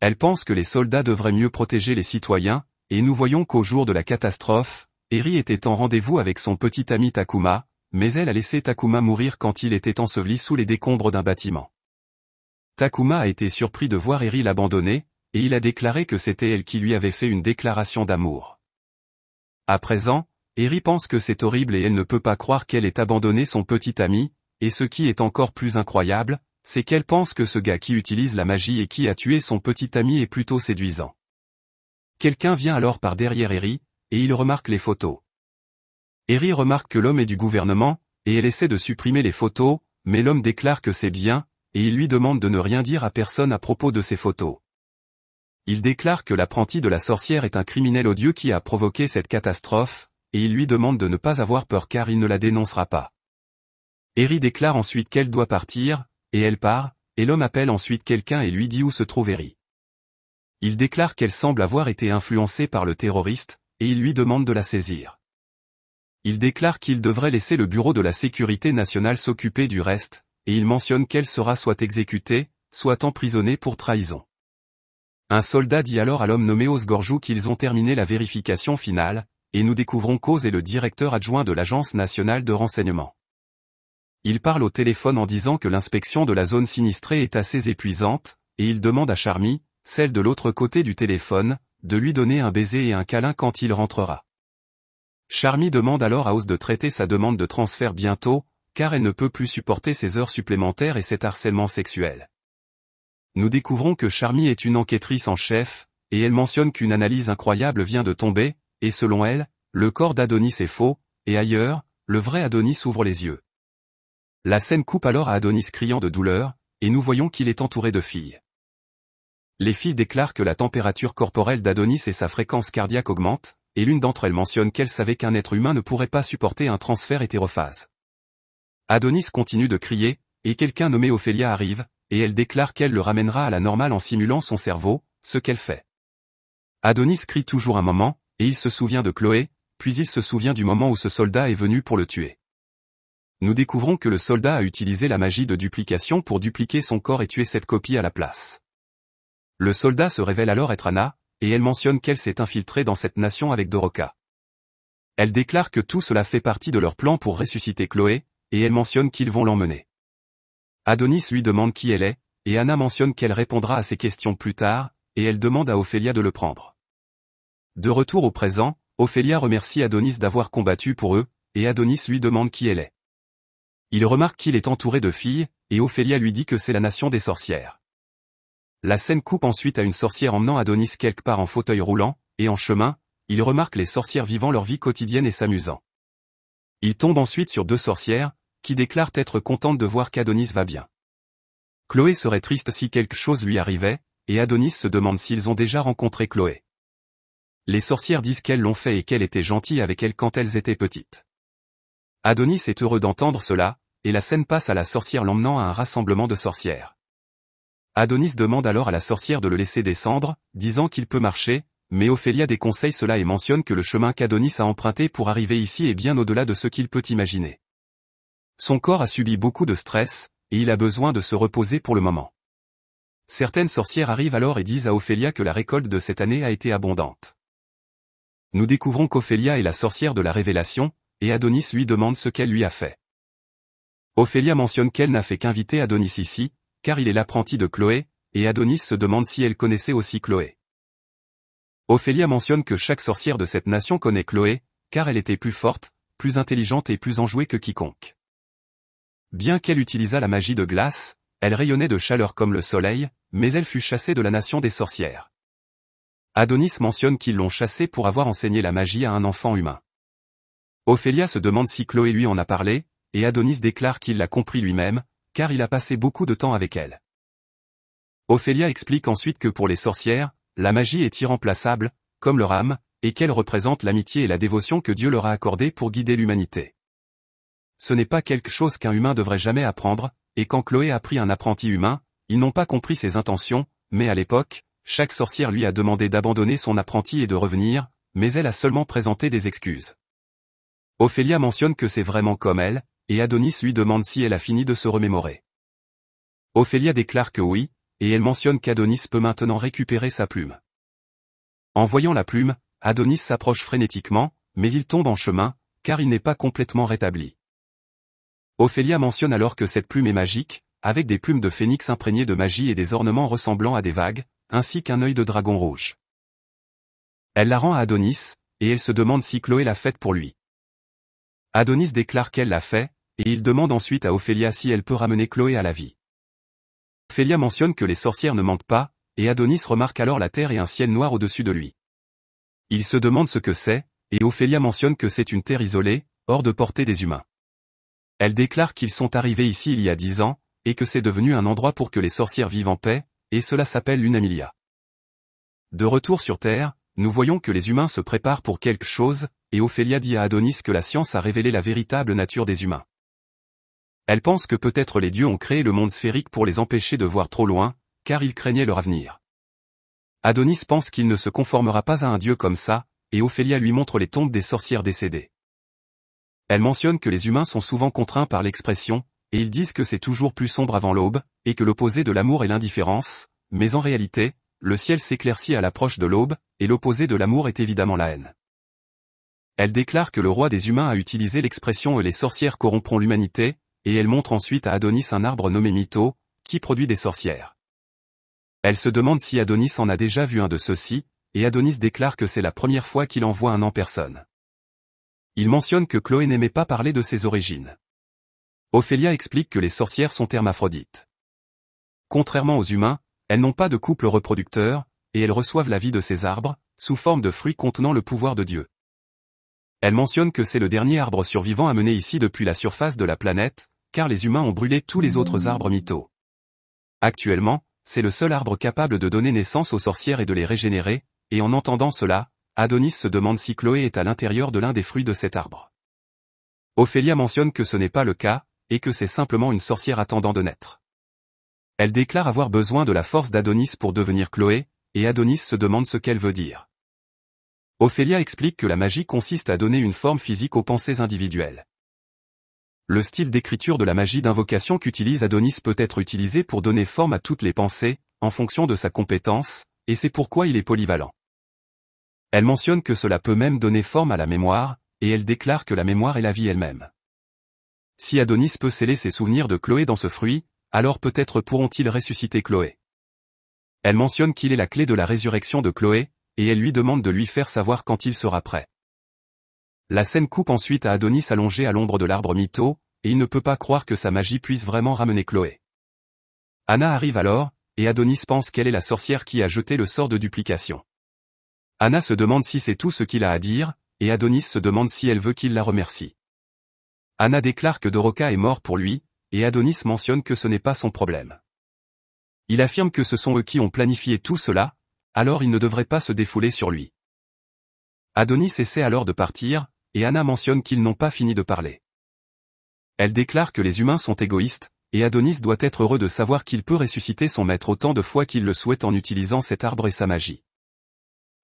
Elle pense que les soldats devraient mieux protéger les citoyens, et nous voyons qu'au jour de la catastrophe, Eri était en rendez-vous avec son petit ami Takuma, mais elle a laissé Takuma mourir quand il était enseveli sous les décombres d'un bâtiment. Takuma a été surpris de voir Eri l'abandonner, et il a déclaré que c'était elle qui lui avait fait une déclaration d'amour. À présent, Eri pense que c'est horrible et elle ne peut pas croire qu'elle ait abandonné son petit ami, et ce qui est encore plus incroyable, c'est qu'elle pense que ce gars qui utilise la magie et qui a tué son petit ami est plutôt séduisant. Quelqu'un vient alors par derrière Eri, et il remarque les photos. Eri remarque que l'homme est du gouvernement, et elle essaie de supprimer les photos, mais l'homme déclare que c'est bien, et il lui demande de ne rien dire à personne à propos de ces photos. Il déclare que l'apprenti de la sorcière est un criminel odieux qui a provoqué cette catastrophe, et il lui demande de ne pas avoir peur car il ne la dénoncera pas. Eri déclare ensuite qu'elle doit partir, et elle part, et l'homme appelle ensuite quelqu'un et lui dit où se trouve Eri. Il déclare qu'elle semble avoir été influencée par le terroriste, et il lui demande de la saisir. Il déclare qu'il devrait laisser le bureau de la sécurité nationale s'occuper du reste, et il mentionne qu'elle sera soit exécutée, soit emprisonnée pour trahison. Un soldat dit alors à l'homme nommé Osgorjou qu'ils ont terminé la vérification finale, et nous découvrons Cause et le directeur adjoint de l'Agence nationale de renseignement. Il parle au téléphone en disant que l'inspection de la zone sinistrée est assez épuisante, et il demande à Charmy, celle de l'autre côté du téléphone, de lui donner un baiser et un câlin quand il rentrera. Charmy demande alors à Oz de traiter sa demande de transfert bientôt, car elle ne peut plus supporter ses heures supplémentaires et cet harcèlement sexuel. Nous découvrons que Charmy est une enquêtrice en chef, et elle mentionne qu'une analyse incroyable vient de tomber, et selon elle, le corps d'Adonis est faux, et ailleurs, le vrai Adonis ouvre les yeux. La scène coupe alors à Adonis criant de douleur, et nous voyons qu'il est entouré de filles. Les filles déclarent que la température corporelle d'Adonis et sa fréquence cardiaque augmentent, et l'une d'entre elles mentionne qu'elle savait qu'un être humain ne pourrait pas supporter un transfert hétérophase. Adonis continue de crier, et quelqu'un nommé Ophélia arrive, et elle déclare qu'elle le ramènera à la normale en simulant son cerveau, ce qu'elle fait. Adonis crie toujours un moment, et il se souvient de Chloé, puis il se souvient du moment où ce soldat est venu pour le tuer nous découvrons que le soldat a utilisé la magie de duplication pour dupliquer son corps et tuer cette copie à la place. Le soldat se révèle alors être Anna, et elle mentionne qu'elle s'est infiltrée dans cette nation avec Doroka. Elle déclare que tout cela fait partie de leur plan pour ressusciter Chloé, et elle mentionne qu'ils vont l'emmener. Adonis lui demande qui elle est, et Anna mentionne qu'elle répondra à ses questions plus tard, et elle demande à Ophélia de le prendre. De retour au présent, Ophélia remercie Adonis d'avoir combattu pour eux, et Adonis lui demande qui elle est. Il remarque qu'il est entouré de filles, et Ophélia lui dit que c'est la nation des sorcières. La scène coupe ensuite à une sorcière emmenant Adonis quelque part en fauteuil roulant, et en chemin, il remarque les sorcières vivant leur vie quotidienne et s'amusant. Il tombe ensuite sur deux sorcières, qui déclarent être contentes de voir qu'Adonis va bien. Chloé serait triste si quelque chose lui arrivait, et Adonis se demande s'ils ont déjà rencontré Chloé. Les sorcières disent qu'elles l'ont fait et qu'elle était gentille avec elle quand elles étaient petites. Adonis est heureux d'entendre cela, et la scène passe à la sorcière l'emmenant à un rassemblement de sorcières. Adonis demande alors à la sorcière de le laisser descendre, disant qu'il peut marcher, mais Ophélia déconseille cela et mentionne que le chemin qu'Adonis a emprunté pour arriver ici est bien au-delà de ce qu'il peut imaginer. Son corps a subi beaucoup de stress, et il a besoin de se reposer pour le moment. Certaines sorcières arrivent alors et disent à Ophélia que la récolte de cette année a été abondante. Nous découvrons qu'Ophélia est la sorcière de la Révélation, et Adonis lui demande ce qu'elle lui a fait. Ophélia mentionne qu'elle n'a fait qu'inviter Adonis ici, car il est l'apprenti de Chloé, et Adonis se demande si elle connaissait aussi Chloé. Ophélia mentionne que chaque sorcière de cette nation connaît Chloé, car elle était plus forte, plus intelligente et plus enjouée que quiconque. Bien qu'elle utilisât la magie de glace, elle rayonnait de chaleur comme le soleil, mais elle fut chassée de la nation des sorcières. Adonis mentionne qu'ils l'ont chassée pour avoir enseigné la magie à un enfant humain. Ophélia se demande si Chloé lui en a parlé, et Adonis déclare qu'il l'a compris lui-même, car il a passé beaucoup de temps avec elle. Ophélia explique ensuite que pour les sorcières, la magie est irremplaçable, comme leur âme, et qu'elle représente l'amitié et la dévotion que Dieu leur a accordée pour guider l'humanité. Ce n'est pas quelque chose qu'un humain devrait jamais apprendre, et quand Chloé a pris un apprenti humain, ils n'ont pas compris ses intentions, mais à l'époque, chaque sorcière lui a demandé d'abandonner son apprenti et de revenir, mais elle a seulement présenté des excuses. Ophélia mentionne que c'est vraiment comme elle, et Adonis lui demande si elle a fini de se remémorer. Ophélia déclare que oui, et elle mentionne qu'Adonis peut maintenant récupérer sa plume. En voyant la plume, Adonis s'approche frénétiquement, mais il tombe en chemin, car il n'est pas complètement rétabli. Ophélia mentionne alors que cette plume est magique, avec des plumes de phénix imprégnées de magie et des ornements ressemblant à des vagues, ainsi qu'un œil de dragon rouge. Elle la rend à Adonis, et elle se demande si Chloé l'a faite pour lui. Adonis déclare qu'elle l'a fait, et il demande ensuite à Ophélia si elle peut ramener Chloé à la vie. Ophélia mentionne que les sorcières ne manquent pas, et Adonis remarque alors la terre et un ciel noir au-dessus de lui. Il se demande ce que c'est, et Ophélia mentionne que c'est une terre isolée, hors de portée des humains. Elle déclare qu'ils sont arrivés ici il y a dix ans, et que c'est devenu un endroit pour que les sorcières vivent en paix, et cela s'appelle l'Unamilia. De retour sur Terre, nous voyons que les humains se préparent pour quelque chose, et Ophélia dit à Adonis que la science a révélé la véritable nature des humains. Elle pense que peut-être les dieux ont créé le monde sphérique pour les empêcher de voir trop loin, car ils craignaient leur avenir. Adonis pense qu'il ne se conformera pas à un dieu comme ça, et Ophélia lui montre les tombes des sorcières décédées. Elle mentionne que les humains sont souvent contraints par l'expression, et ils disent que c'est toujours plus sombre avant l'aube, et que l'opposé de l'amour est l'indifférence, mais en réalité, le ciel s'éclaircit à l'approche de l'aube, et l'opposé de l'amour est évidemment la haine. Elle déclare que le roi des humains a utilisé l'expression « les sorcières corrompront l'humanité », et elle montre ensuite à Adonis un arbre nommé Mytho, qui produit des sorcières. Elle se demande si Adonis en a déjà vu un de ceux-ci, et Adonis déclare que c'est la première fois qu'il en voit un en personne. Il mentionne que Chloé n'aimait pas parler de ses origines. Ophélia explique que les sorcières sont hermaphrodites. Contrairement aux humains, elles n'ont pas de couple reproducteur, et elles reçoivent la vie de ces arbres, sous forme de fruits contenant le pouvoir de Dieu. Elle mentionne que c'est le dernier arbre survivant amené ici depuis la surface de la planète, car les humains ont brûlé tous les autres hmm. arbres mythos. Actuellement, c'est le seul arbre capable de donner naissance aux sorcières et de les régénérer, et en entendant cela, Adonis se demande si Chloé est à l'intérieur de l'un des fruits de cet arbre. Ophélia mentionne que ce n'est pas le cas, et que c'est simplement une sorcière attendant de naître. Elle déclare avoir besoin de la force d'Adonis pour devenir Chloé, et Adonis se demande ce qu'elle veut dire. Ophélia explique que la magie consiste à donner une forme physique aux pensées individuelles. Le style d'écriture de la magie d'invocation qu'utilise Adonis peut être utilisé pour donner forme à toutes les pensées, en fonction de sa compétence, et c'est pourquoi il est polyvalent. Elle mentionne que cela peut même donner forme à la mémoire, et elle déclare que la mémoire est la vie elle-même. Si Adonis peut sceller ses souvenirs de Chloé dans ce fruit, alors peut-être pourront-ils ressusciter Chloé. Elle mentionne qu'il est la clé de la résurrection de Chloé, et elle lui demande de lui faire savoir quand il sera prêt. La scène coupe ensuite à Adonis allongé à l'ombre de l'arbre mytho, et il ne peut pas croire que sa magie puisse vraiment ramener Chloé. Anna arrive alors, et Adonis pense qu'elle est la sorcière qui a jeté le sort de duplication. Anna se demande si c'est tout ce qu'il a à dire, et Adonis se demande si elle veut qu'il la remercie. Anna déclare que Doroka est mort pour lui, et Adonis mentionne que ce n'est pas son problème. Il affirme que ce sont eux qui ont planifié tout cela, alors il ne devrait pas se défouler sur lui. Adonis essaie alors de partir, et Anna mentionne qu'ils n'ont pas fini de parler. Elle déclare que les humains sont égoïstes, et Adonis doit être heureux de savoir qu'il peut ressusciter son maître autant de fois qu'il le souhaite en utilisant cet arbre et sa magie.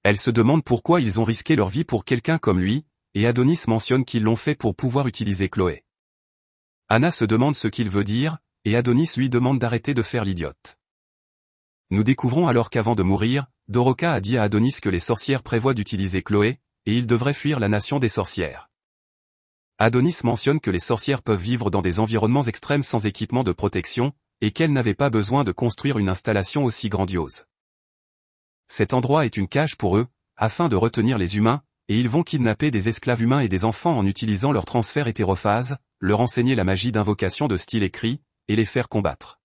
Elle se demande pourquoi ils ont risqué leur vie pour quelqu'un comme lui, et Adonis mentionne qu'ils l'ont fait pour pouvoir utiliser Chloé. Anna se demande ce qu'il veut dire, et Adonis lui demande d'arrêter de faire l'idiote. Nous découvrons alors qu'avant de mourir, Doroka a dit à Adonis que les sorcières prévoient d'utiliser Chloé, et ils devraient fuir la nation des sorcières. Adonis mentionne que les sorcières peuvent vivre dans des environnements extrêmes sans équipement de protection, et qu'elles n'avaient pas besoin de construire une installation aussi grandiose. Cet endroit est une cage pour eux, afin de retenir les humains, et ils vont kidnapper des esclaves humains et des enfants en utilisant leur transfert hétérophase, leur enseigner la magie d'invocation de style écrit, et les faire combattre.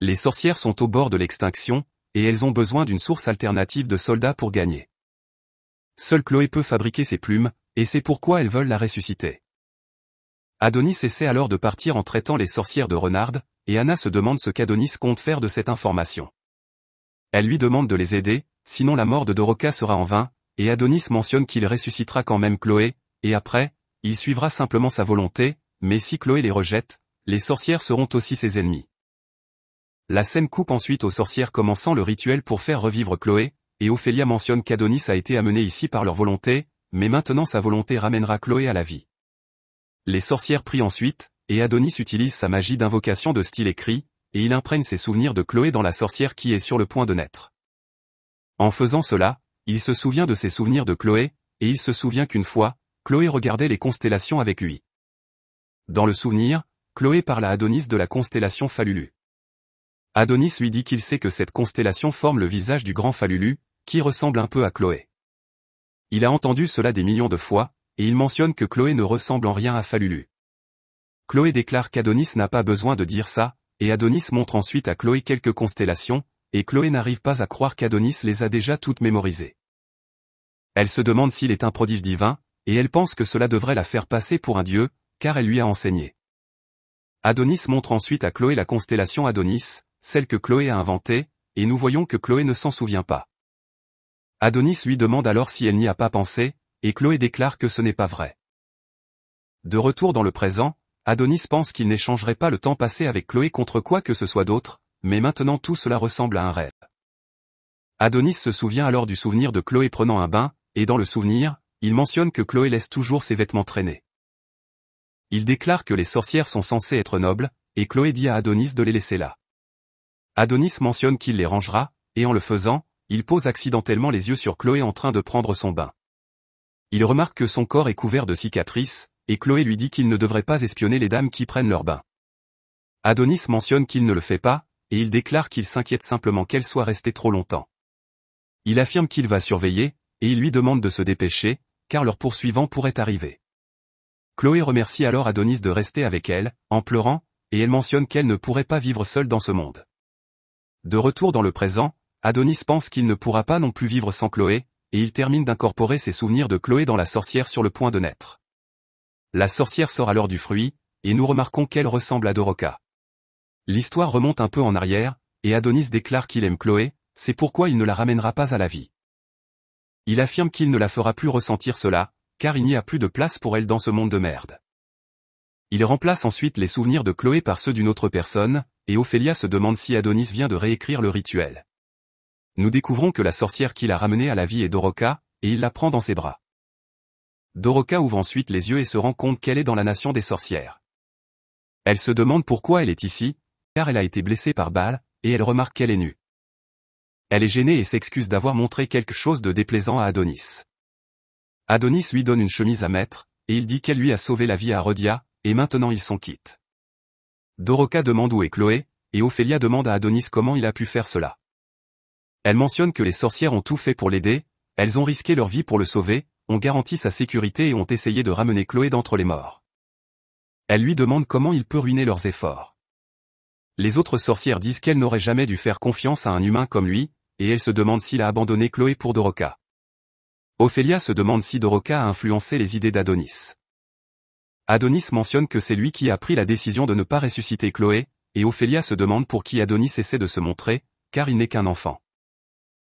Les sorcières sont au bord de l'extinction, et elles ont besoin d'une source alternative de soldats pour gagner. Seule Chloé peut fabriquer ses plumes, et c'est pourquoi elles veulent la ressusciter. Adonis essaie alors de partir en traitant les sorcières de Renarde, et Anna se demande ce qu'Adonis compte faire de cette information. Elle lui demande de les aider, sinon la mort de Doroka sera en vain, et Adonis mentionne qu'il ressuscitera quand même Chloé, et après, il suivra simplement sa volonté, mais si Chloé les rejette, les sorcières seront aussi ses ennemis. La scène coupe ensuite aux sorcières commençant le rituel pour faire revivre Chloé, et Ophélia mentionne qu'Adonis a été amené ici par leur volonté, mais maintenant sa volonté ramènera Chloé à la vie. Les sorcières prient ensuite, et Adonis utilise sa magie d'invocation de style écrit, et il imprègne ses souvenirs de Chloé dans la sorcière qui est sur le point de naître. En faisant cela, il se souvient de ses souvenirs de Chloé, et il se souvient qu'une fois, Chloé regardait les constellations avec lui. Dans le souvenir, Chloé parle à Adonis de la constellation Falulu. Adonis lui dit qu'il sait que cette constellation forme le visage du grand Falulu, qui ressemble un peu à Chloé. Il a entendu cela des millions de fois, et il mentionne que Chloé ne ressemble en rien à Falulu. Chloé déclare qu'Adonis n'a pas besoin de dire ça, et Adonis montre ensuite à Chloé quelques constellations, et Chloé n'arrive pas à croire qu'Adonis les a déjà toutes mémorisées. Elle se demande s'il est un prodige divin, et elle pense que cela devrait la faire passer pour un dieu, car elle lui a enseigné. Adonis montre ensuite à Chloé la constellation Adonis, celle que Chloé a inventée, et nous voyons que Chloé ne s'en souvient pas. Adonis lui demande alors si elle n'y a pas pensé, et Chloé déclare que ce n'est pas vrai. De retour dans le présent, Adonis pense qu'il n'échangerait pas le temps passé avec Chloé contre quoi que ce soit d'autre, mais maintenant tout cela ressemble à un rêve. Adonis se souvient alors du souvenir de Chloé prenant un bain, et dans le souvenir, il mentionne que Chloé laisse toujours ses vêtements traîner. Il déclare que les sorcières sont censées être nobles, et Chloé dit à Adonis de les laisser là. Adonis mentionne qu'il les rangera, et en le faisant, il pose accidentellement les yeux sur Chloé en train de prendre son bain. Il remarque que son corps est couvert de cicatrices, et Chloé lui dit qu'il ne devrait pas espionner les dames qui prennent leur bain. Adonis mentionne qu'il ne le fait pas, et il déclare qu'il s'inquiète simplement qu'elle soit restée trop longtemps. Il affirme qu'il va surveiller, et il lui demande de se dépêcher, car leur poursuivant pourrait arriver. Chloé remercie alors Adonis de rester avec elle, en pleurant, et elle mentionne qu'elle ne pourrait pas vivre seule dans ce monde. De retour dans le présent, Adonis pense qu'il ne pourra pas non plus vivre sans Chloé, et il termine d'incorporer ses souvenirs de Chloé dans la sorcière sur le point de naître. La sorcière sort alors du fruit, et nous remarquons qu'elle ressemble à Doroka. L'histoire remonte un peu en arrière, et Adonis déclare qu'il aime Chloé, c'est pourquoi il ne la ramènera pas à la vie. Il affirme qu'il ne la fera plus ressentir cela, car il n'y a plus de place pour elle dans ce monde de merde. Il remplace ensuite les souvenirs de Chloé par ceux d'une autre personne, et Ophélia se demande si Adonis vient de réécrire le rituel. Nous découvrons que la sorcière qui l'a ramenée à la vie est Doroka, et il la prend dans ses bras. Doroka ouvre ensuite les yeux et se rend compte qu'elle est dans la nation des sorcières. Elle se demande pourquoi elle est ici, car elle a été blessée par balle, et elle remarque qu'elle est nue. Elle est gênée et s'excuse d'avoir montré quelque chose de déplaisant à Adonis. Adonis lui donne une chemise à mettre, et il dit qu'elle lui a sauvé la vie à Rodia, et maintenant ils sont quittes. Doroka demande où est Chloé, et Ophélia demande à Adonis comment il a pu faire cela. Elle mentionne que les sorcières ont tout fait pour l'aider, elles ont risqué leur vie pour le sauver, ont garanti sa sécurité et ont essayé de ramener Chloé d'entre les morts. Elle lui demande comment il peut ruiner leurs efforts. Les autres sorcières disent qu'elles n'auraient jamais dû faire confiance à un humain comme lui, et elles se demandent s'il a abandonné Chloé pour Doroka. Ophélia se demande si Doroka a influencé les idées d'Adonis. Adonis mentionne que c'est lui qui a pris la décision de ne pas ressusciter Chloé, et Ophélia se demande pour qui Adonis essaie de se montrer, car il n'est qu'un enfant.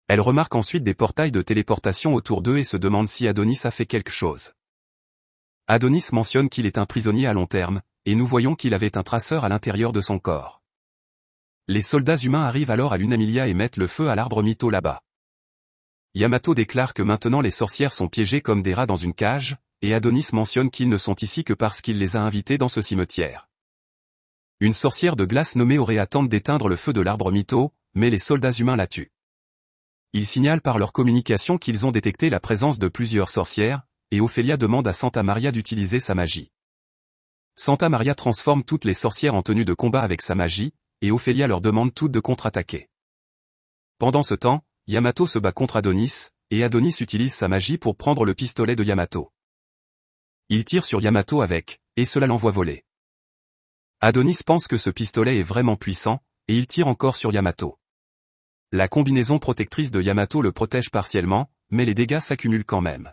Elle remarque ensuite des portails de téléportation autour d'eux et se demande si Adonis a fait quelque chose. Adonis mentionne qu'il est un prisonnier à long terme, et nous voyons qu'il avait un traceur à l'intérieur de son corps. Les soldats humains arrivent alors à Lunamilia et mettent le feu à l'arbre mytho là-bas. Yamato déclare que maintenant les sorcières sont piégées comme des rats dans une cage, et Adonis mentionne qu'ils ne sont ici que parce qu'il les a invités dans ce cimetière. Une sorcière de glace nommée aurait tente d'éteindre le feu de l'arbre mytho, mais les soldats humains la tuent. Ils signalent par leur communication qu'ils ont détecté la présence de plusieurs sorcières, et Ophélia demande à Santa Maria d'utiliser sa magie. Santa Maria transforme toutes les sorcières en tenue de combat avec sa magie, et Ophélia leur demande toutes de contre-attaquer. Pendant ce temps, Yamato se bat contre Adonis, et Adonis utilise sa magie pour prendre le pistolet de Yamato. Il tire sur Yamato avec, et cela l'envoie voler. Adonis pense que ce pistolet est vraiment puissant, et il tire encore sur Yamato. La combinaison protectrice de Yamato le protège partiellement, mais les dégâts s'accumulent quand même.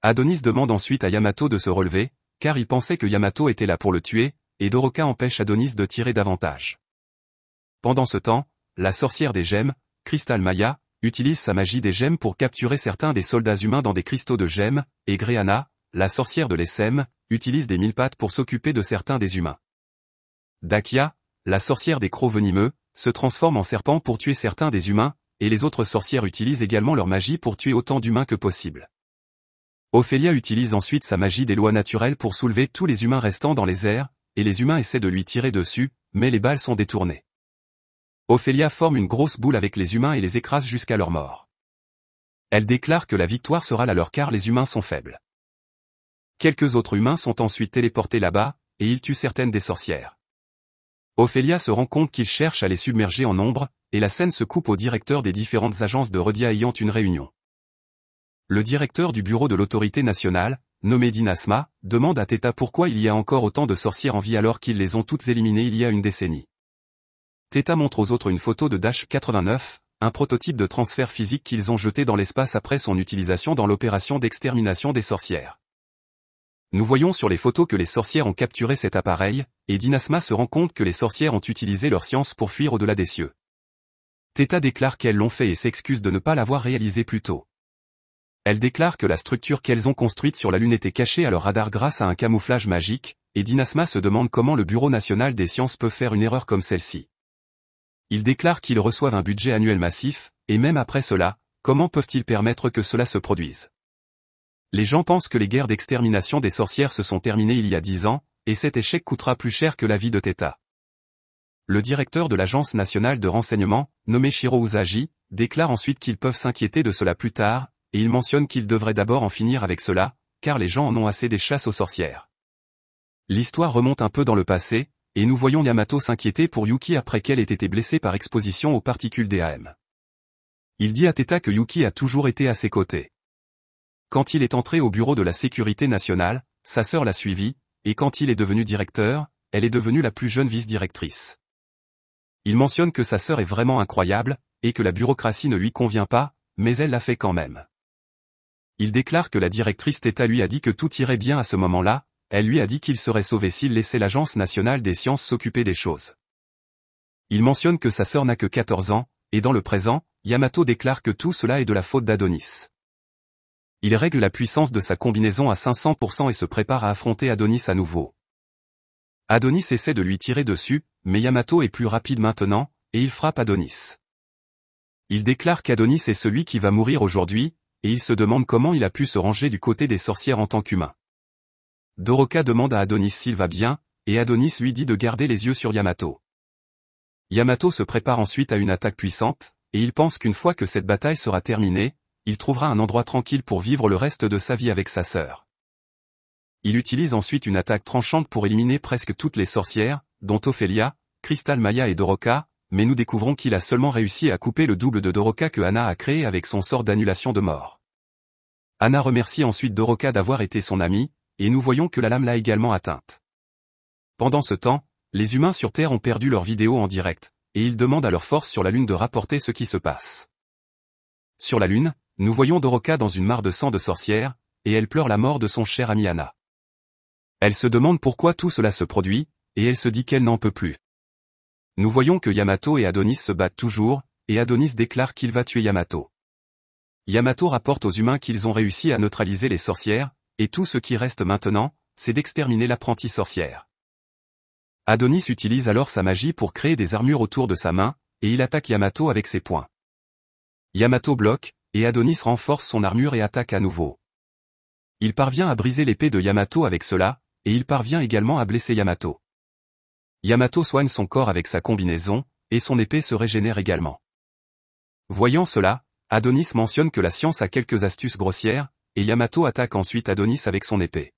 Adonis demande ensuite à Yamato de se relever, car il pensait que Yamato était là pour le tuer, et Doroka empêche Adonis de tirer davantage. Pendant ce temps, la sorcière des gemmes, Crystal Maya, utilise sa magie des gemmes pour capturer certains des soldats humains dans des cristaux de gemmes, et Greana, la sorcière de l'Essem, utilise des mille pattes pour s'occuper de certains des humains. Dakia, la sorcière des crocs venimeux, se transforme en serpent pour tuer certains des humains, et les autres sorcières utilisent également leur magie pour tuer autant d'humains que possible. Ophélia utilise ensuite sa magie des lois naturelles pour soulever tous les humains restants dans les airs, et les humains essaient de lui tirer dessus, mais les balles sont détournées. Ophélia forme une grosse boule avec les humains et les écrase jusqu'à leur mort. Elle déclare que la victoire sera la leur car les humains sont faibles. Quelques autres humains sont ensuite téléportés là-bas, et ils tuent certaines des sorcières. Ophélia se rend compte qu'ils cherchent à les submerger en nombre, et la scène se coupe au directeur des différentes agences de Redia ayant une réunion. Le directeur du bureau de l'autorité nationale, nommé Dinasma, demande à Theta pourquoi il y a encore autant de sorcières en vie alors qu'ils les ont toutes éliminées il y a une décennie. Theta montre aux autres une photo de Dash 89, un prototype de transfert physique qu'ils ont jeté dans l'espace après son utilisation dans l'opération d'extermination des sorcières. Nous voyons sur les photos que les sorcières ont capturé cet appareil, et Dinasma se rend compte que les sorcières ont utilisé leur science pour fuir au-delà des cieux. Theta déclare qu'elles l'ont fait et s'excuse de ne pas l'avoir réalisé plus tôt. Elle déclare que la structure qu'elles ont construite sur la Lune était cachée à leur radar grâce à un camouflage magique, et Dinasma se demande comment le Bureau national des sciences peut faire une erreur comme celle-ci. Il déclare qu'ils reçoivent un budget annuel massif, et même après cela, comment peuvent-ils permettre que cela se produise les gens pensent que les guerres d'extermination des sorcières se sont terminées il y a dix ans, et cet échec coûtera plus cher que la vie de Teta. Le directeur de l'Agence nationale de renseignement, nommé Shiro Usagi, déclare ensuite qu'ils peuvent s'inquiéter de cela plus tard, et il mentionne qu'ils devraient d'abord en finir avec cela, car les gens en ont assez des chasses aux sorcières. L'histoire remonte un peu dans le passé, et nous voyons Yamato s'inquiéter pour Yuki après qu'elle ait été blessée par exposition aux particules DAM. Il dit à Teta que Yuki a toujours été à ses côtés. Quand il est entré au bureau de la Sécurité nationale, sa sœur l'a suivi, et quand il est devenu directeur, elle est devenue la plus jeune vice-directrice. Il mentionne que sa sœur est vraiment incroyable, et que la bureaucratie ne lui convient pas, mais elle l'a fait quand même. Il déclare que la directrice Theta lui a dit que tout irait bien à ce moment-là, elle lui a dit qu'il serait sauvé s'il laissait l'Agence nationale des sciences s'occuper des choses. Il mentionne que sa sœur n'a que 14 ans, et dans le présent, Yamato déclare que tout cela est de la faute d'Adonis il règle la puissance de sa combinaison à 500% et se prépare à affronter Adonis à nouveau. Adonis essaie de lui tirer dessus, mais Yamato est plus rapide maintenant, et il frappe Adonis. Il déclare qu'Adonis est celui qui va mourir aujourd'hui, et il se demande comment il a pu se ranger du côté des sorcières en tant qu'humain. Doroka demande à Adonis s'il va bien, et Adonis lui dit de garder les yeux sur Yamato. Yamato se prépare ensuite à une attaque puissante, et il pense qu'une fois que cette bataille sera terminée, il trouvera un endroit tranquille pour vivre le reste de sa vie avec sa sœur. Il utilise ensuite une attaque tranchante pour éliminer presque toutes les sorcières, dont Ophelia, Crystal Maya et Doroka, mais nous découvrons qu'il a seulement réussi à couper le double de Doroka que Anna a créé avec son sort d'annulation de mort. Anna remercie ensuite Doroka d'avoir été son amie, et nous voyons que la lame l'a également atteinte. Pendant ce temps, les humains sur Terre ont perdu leur vidéo en direct, et ils demandent à leur force sur la Lune de rapporter ce qui se passe. Sur la Lune, nous voyons Doroka dans une mare de sang de sorcière, et elle pleure la mort de son cher ami Anna. Elle se demande pourquoi tout cela se produit, et elle se dit qu'elle n'en peut plus. Nous voyons que Yamato et Adonis se battent toujours, et Adonis déclare qu'il va tuer Yamato. Yamato rapporte aux humains qu'ils ont réussi à neutraliser les sorcières, et tout ce qui reste maintenant, c'est d'exterminer l'apprenti sorcière. Adonis utilise alors sa magie pour créer des armures autour de sa main, et il attaque Yamato avec ses poings. Yamato bloque, et Adonis renforce son armure et attaque à nouveau. Il parvient à briser l'épée de Yamato avec cela, et il parvient également à blesser Yamato. Yamato soigne son corps avec sa combinaison, et son épée se régénère également. Voyant cela, Adonis mentionne que la science a quelques astuces grossières, et Yamato attaque ensuite Adonis avec son épée.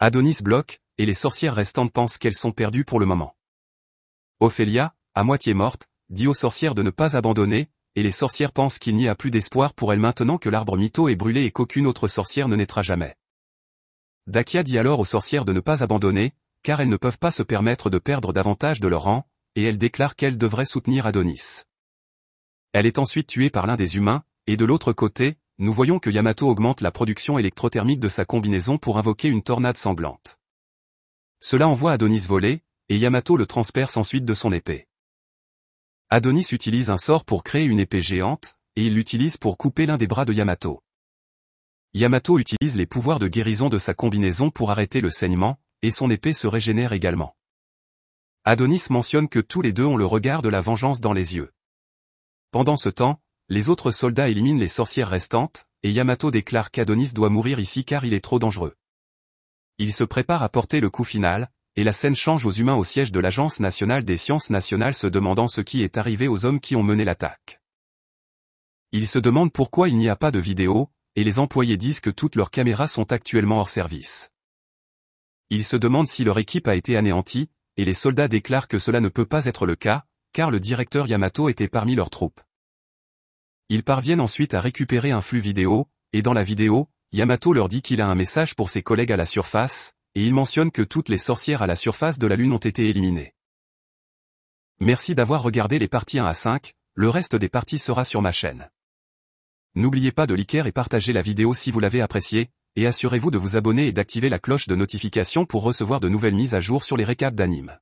Adonis bloque, et les sorcières restantes pensent qu'elles sont perdues pour le moment. Ophélia, à moitié morte, dit aux sorcières de ne pas abandonner, et les sorcières pensent qu'il n'y a plus d'espoir pour elles maintenant que l'arbre mytho est brûlé et qu'aucune autre sorcière ne naîtra jamais. Dakia dit alors aux sorcières de ne pas abandonner, car elles ne peuvent pas se permettre de perdre davantage de leur rang, et elle déclare qu'elle devrait soutenir Adonis. Elle est ensuite tuée par l'un des humains, et de l'autre côté, nous voyons que Yamato augmente la production électrothermique de sa combinaison pour invoquer une tornade sanglante. Cela envoie Adonis voler, et Yamato le transperce ensuite de son épée. Adonis utilise un sort pour créer une épée géante, et il l'utilise pour couper l'un des bras de Yamato. Yamato utilise les pouvoirs de guérison de sa combinaison pour arrêter le saignement, et son épée se régénère également. Adonis mentionne que tous les deux ont le regard de la vengeance dans les yeux. Pendant ce temps, les autres soldats éliminent les sorcières restantes, et Yamato déclare qu'Adonis doit mourir ici car il est trop dangereux. Il se prépare à porter le coup final, et la scène change aux humains au siège de l'Agence nationale des sciences nationales se demandant ce qui est arrivé aux hommes qui ont mené l'attaque. Ils se demandent pourquoi il n'y a pas de vidéo, et les employés disent que toutes leurs caméras sont actuellement hors service. Ils se demandent si leur équipe a été anéantie, et les soldats déclarent que cela ne peut pas être le cas, car le directeur Yamato était parmi leurs troupes. Ils parviennent ensuite à récupérer un flux vidéo, et dans la vidéo, Yamato leur dit qu'il a un message pour ses collègues à la surface, et il mentionne que toutes les sorcières à la surface de la Lune ont été éliminées. Merci d'avoir regardé les parties 1 à 5, le reste des parties sera sur ma chaîne. N'oubliez pas de liker et partager la vidéo si vous l'avez appréciée, et assurez-vous de vous abonner et d'activer la cloche de notification pour recevoir de nouvelles mises à jour sur les récaps d'anime.